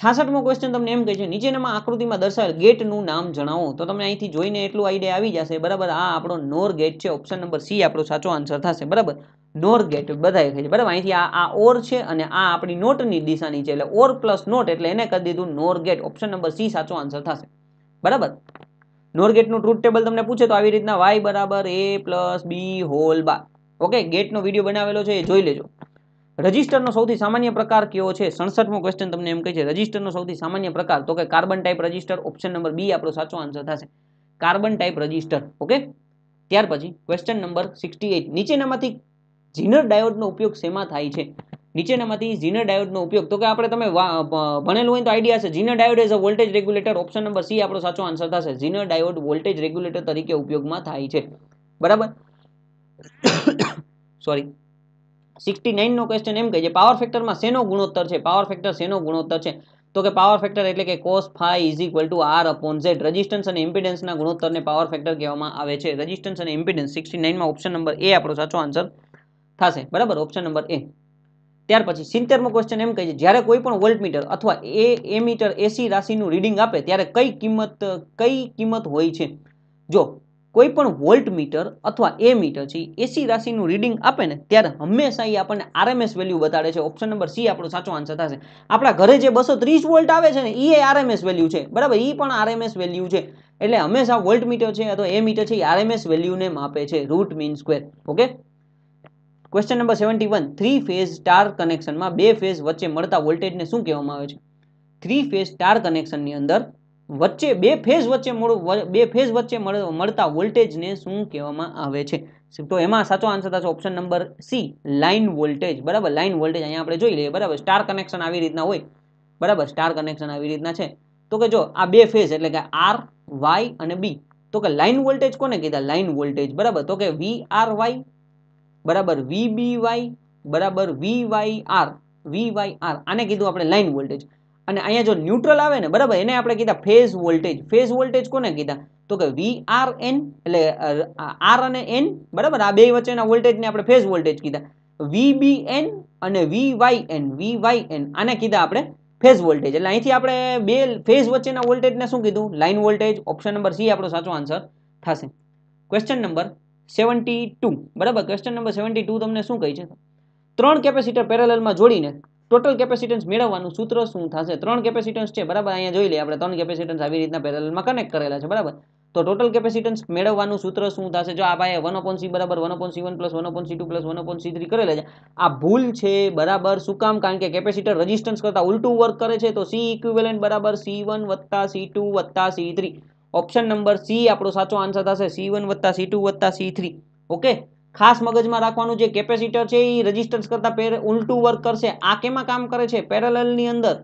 છાસઠમો ક્વેશ્ચન તમને એમ કહે છે નીચેનામાં આકૃતિમાં દર્શાવેલ ગેટનું નામ જણાવો તો તમને અહીંથી જોઈને એટલું આઈડિયા આવી જશે બરાબર આ આપણો નોર ગેટ છે ઓપ્શન નંબર સી આપણો સાચો આન્સર થશે બરાબર નોર ગેટ બધાએ કહે છે બરાબર અહીંથી આ આ ઓર છે અને આ આપણી નોટની દિશાની છે એટલે ઓર પ્લસ નોટ એટલે એને કરી દીધું NOR gate option number C સાચો આન્સર થશે બરાબર નોરગેટનું ટ્રુથ ટેબલ તમને પૂછે તો આવી રીતના વાય બરાબર A plus B whole bar okay ગેટનો વિડીયો બનાવેલો છે એ જોઈ લેજો રજિસ્ટરનો સૌથી સામાન્ય પ્રકાર કેવો છે સડસઠમો ક્વેશ્ચન તમને એમ કહે છે રજિસ્ટરનો સૌથી સામાન્ય પ્રકાર તો કે carbon type resistor option number B આપણો સાચો આન્સર થશે કાર્બન ટાઈપ રજિસ્ટર ઓકે ત્યાર પછી ક્વેશ્ચન નંબર સિક્સટી નીચેનામાંથી જીનર ડાયોડનો ઉપયોગ શેમાં થાય છે નીચેનામાંથી ઝીનર ડાયોડનો ઉપયોગ તો કે આપણે તમે ભણેલું હોય તો આઈડિયા છે zener diode as a voltage regulator option number C આપણો સાચો આન્સર થશે ઝીનર ડાયોડ વોલ્ટેજ રેગ્યુલેટર તરીકે ઉપયોગમાં થાય છે બરાબર સોરી સિક્સટી નાઇનનો ક્વેશ્ચન એમ કહે છે પાવર ફેક્ટરમાં શેનો ગુણોત્તર છે પાવર ફેક્ટર શેનો ગુણોત્તર છે તો કે પાવર ફેક્ટર એટલે કે cos phi is equal to R upon Z resistance અને ઇમ્પિડન્સના ગુણોત્તરને પાવર ફેક્ટર કહેવામાં આવે છે રજિસ્ટન્સ અને ઇમ્પિડન્સ સિક્સટી નાઇનમાં ઓપ્શન નંબર એ આપણો સાચો આન્સર થશે બરાબર ઓપ્શન નંબર એ ત્યાર પછી સિત્તેરમો ક્વેશ્ચન એમ કહે છે જ્યારે કોઈ પણ વોલ્ટમીટર અથવા એ એ મીટર એસી રાશિનું રીડિંગ આપે ત્યારે કઈ કિંમત કઈ કિંમત હોય છે જો કોઈ પણ વોલ્ટમીટર અથવા એ મીટર છે એસી રાશિનું રીડિંગ આપે ને ત્યારે હંમેશા એ આપણને આરએમએસ વેલ્યુ બતાડે છે ઓપ્શન નંબર સી આપણો સાચો આન્સર થશે આપણા ઘરે જે બસો ત્રીસ વોલ્ટ આવે છે ને એ આરએમએસ વેલ્યુ છે બરાબર એ પણ આરએમએસ વેલ્યુ છે એટલે હંમેશા વોલ્ટમીટર છે અથવા એ મીટર છે એ આરએમએસ વેલ્યુને માપે છે root mean square okay question number seventy one three phase star કનેક્શનમાં બે ફેઝ વચ્ચે મળતા વોલ્ટેજને શું કહેવામાં આવે છે થ્રી ફેઝ સ્ટાર કનેક્શનની અંદર વચ્ચે બે ફેઝ વચ્ચે બે ફેઝ વચ્ચે મળતા વોલ્ટેજને શું કહેવામાં આવે છે તો એમાં સાચો આન્સર થશે option number C line voltage બરાબર લાઇન વોલ્ટેજ અહીંયા આપણે જોઈ લઈએ બરાબર સ્ટાર કનેક્શન આવી રીતના હોય બરાબર સ્ટાર કનેક્શન આવી રીતના છે તો કે જો આ બે ફેઝ એટલે કે આર વાય અને બી તો કે લાઇન વોલ્ટેજ કોને કીધા લાઇન વોલ્ટેજ બરાબર તો કે વી આર વાય બરાબર વાય બરાબર V Y R V Y R આને કીધું આપણે લાઇન વોલ્ટેજ અને અહીંયા જો ન્યુટ્રલ આવે ને બરાબર એને આપણે કીધા ફેઝ વોલ્ટેજ ફેઝ વોલ્ટેજ કોને કીધા તો કે વી આર એન એટલે આર અને એન બરાબર આ બે વચ્ચેના વોલ્ટેજને આપણે ફેઝ વોલ્ટેજ કીધા વી એન અને V Y N V Y N આને કીધા આપણે ફેઝ વોલ્ટેજ એટલે અહીંથી આપણે બે ફેઝ વચ્ચેના વોલ્ટેજને શું કીધું line voltage option number C આપણો સાચો આન્સર થશે ક્વેશ્ચન નંબર સેવન્ટી ટુ બરાબર ક્વેશ્ચન નંબર સેવન્ટી ટુ તમને શું કહે છે ત્રણ કેપેસિટર પેરેલલમાં જોડીને ટોટલ કેપેસિટન્સ મેળવવાનું સૂત્ર શું થશે ત્રણ કેપેસિટન્સ છે બરાબર અહીંયા જોઈ લઈએ આપણે ત્રણ કેપેસિટન્સ આવી રીતના પેરેલલમાં કનેક્ટ કરેલા છે બરાબર તો ટોટલ કેપેસિટન્સ મેળવવાનું સૂત્ર શું થશે જો આ ભાઈ વન ઓપોન સી બરાબર one upon C one plus one upon C two plus one upon C three કરેલા છે આ ભૂલ છે બરાબર શું કામ કારણ કે કેપેસિટર રજિસ્ટન્સ કરતાં ઉલટું વર્ક કરે છે તો સી ઇક્વિવેલન્ટ બરાબર સી વન વત્તા સી ટુ વત્તા C three option number C આપણો સાચો આન્સર થશે સી વન વત્તા સી ટુ વત્તા સી થ્રી ઓકે ખાસ મગજમાં રાખવાનું જે કેપેસિટર છે એ રજિસ્ટર્સ કરતાં ઉલટું વર્ક કરશે આ કેમાં કામ કરે છે પેરેલલની અંદર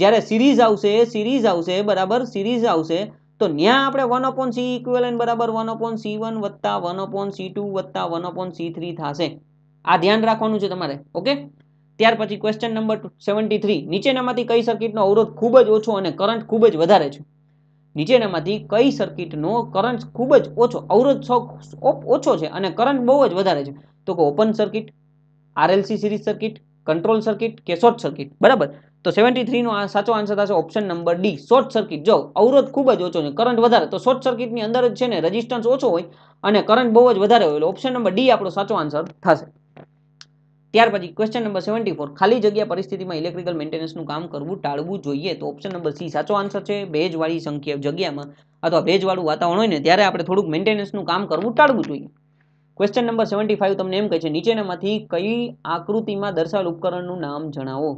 જ્યારે સિરીઝ આવશે સિરીઝ આવશે બરાબર સિરીઝ આવશે તો ત્યાં આપણે વન ઓપોન સી ઇક્વેલન બરાબર વન અપોન સી વન વત્તા વન અપોન સી ટુ વત્તા વન અપોન સી થ્રી થશે આ ધ્યાન રાખવાનું છે તમારે ઓકે ત્યાર પછી ક્વેશ્ચન નંબર સેવન્ટી થ્રી નીચેનામાંથી કઈ સર્કિટનો અવરોધ ખૂબ જ ઓછો અને કરંટ ખૂબ જ વધારે છે નીચેનામાંથી કઈ સર્કિટનો કરંટ ખૂબ જ ઓછો અવરોધ ઓછો છે અને કરંટ બહુ જ વધારે છે તો કે open circuit RLC series circuit control circuit કે શોર્ટ સર્કિટ બરાબર તો સેવન્ટી થ્રીનો આ સાચો આન્સર થશે option number D short circuit જો અવરોધ ખૂબ જ ઓછો છે કરંટ વધારે તો શોર્ટ સર્કિટની અંદર જ છે ને રેઝિસ્ટન્સ ઓછો હોય અને કરંટ બહુ જ વધારે હોય ઓપ્શન નંબર ડી આપણો સાચો આન્સર થશે ત્યાર પછી ક્વેશ્ચન નંબર સેવન્ટી ફોર ખાલી જગ્યા પરિસ્થિતિમાં ઇલેક્ટ્રિકલ મેન્ટેનન્સનું કામ કરવું ટાળવું જોઈએ તો ઓપ્શન નંબર સી સાચો આન્સર છે ભેજવાળી સંખ્યા જગ્યામાં અથવા ભેજવાળું વાતાવરણ હોય ને ત્યારે આપણે થોડુંક મેન્ટેનન્સનું કામ કરવું ટાળવું જોઈએ ક્વેશ્ચન નંબર સેવન્ટી ફાઇવ તમને એમ કહે છે નીચેનામાંથી કઈ આકૃતિમાં દર્શાવેલ ઉપકરણનું નામ જણાવો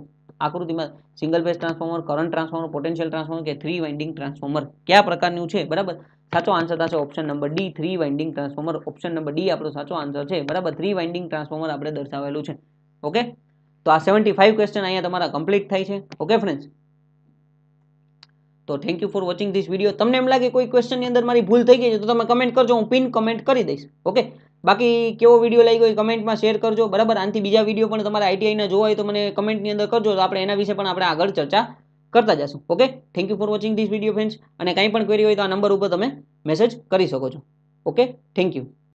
આકૃતિમાં single phase transformer current transformer potential transformer કે થ્રી વાઇન્ડિંગ ટ્રાન્સફોર્મર કયા પ્રકારનું છે બરાબર સાચો આન્સર થશે option number D three winding transformer option number D આપણો સાચો આન્સર છે બરાબર થ્રી વાઇન્ડિંગ ટ્રાન્સફોર્મર આપણે દર્શાવેલું છે ઓકે તો આ સેવન્ટી ફાઇવ ક્વેશ્ચન અહીંયા તમારા કમ્પ્લીટ થાય છે ઓકે ફ્રેન્ડ્સ તો thank you for watching this video તમને એમ લાગે કોઈ ક્વેશ્ચનની અંદર મારી ભૂલ થઈ ગઈ છે તો તમે કમેન્ટ કરજો હું પિન કમેન્ટ કરી દઈશ ઓકે બાકી કેવો વિડીયો લાગ્યો એ કમેન્ટમાં શેર કરજો બરાબર આનાથી બીજા વિડીયો પણ તમારા આઈટીઆઈના જોવા હોય તો મને કમેન્ટની અંદર કરજો તો આપણે એના વિશે પણ આપણે આગળ ચર્ચા કરતા જશું okay thank you for watching this video friends અને કંઈ પણ ક્વેરી હોય તો આ નંબર ઉપર તમે મેસેજ કરી શકો છો ઓકે થેન્ક યુ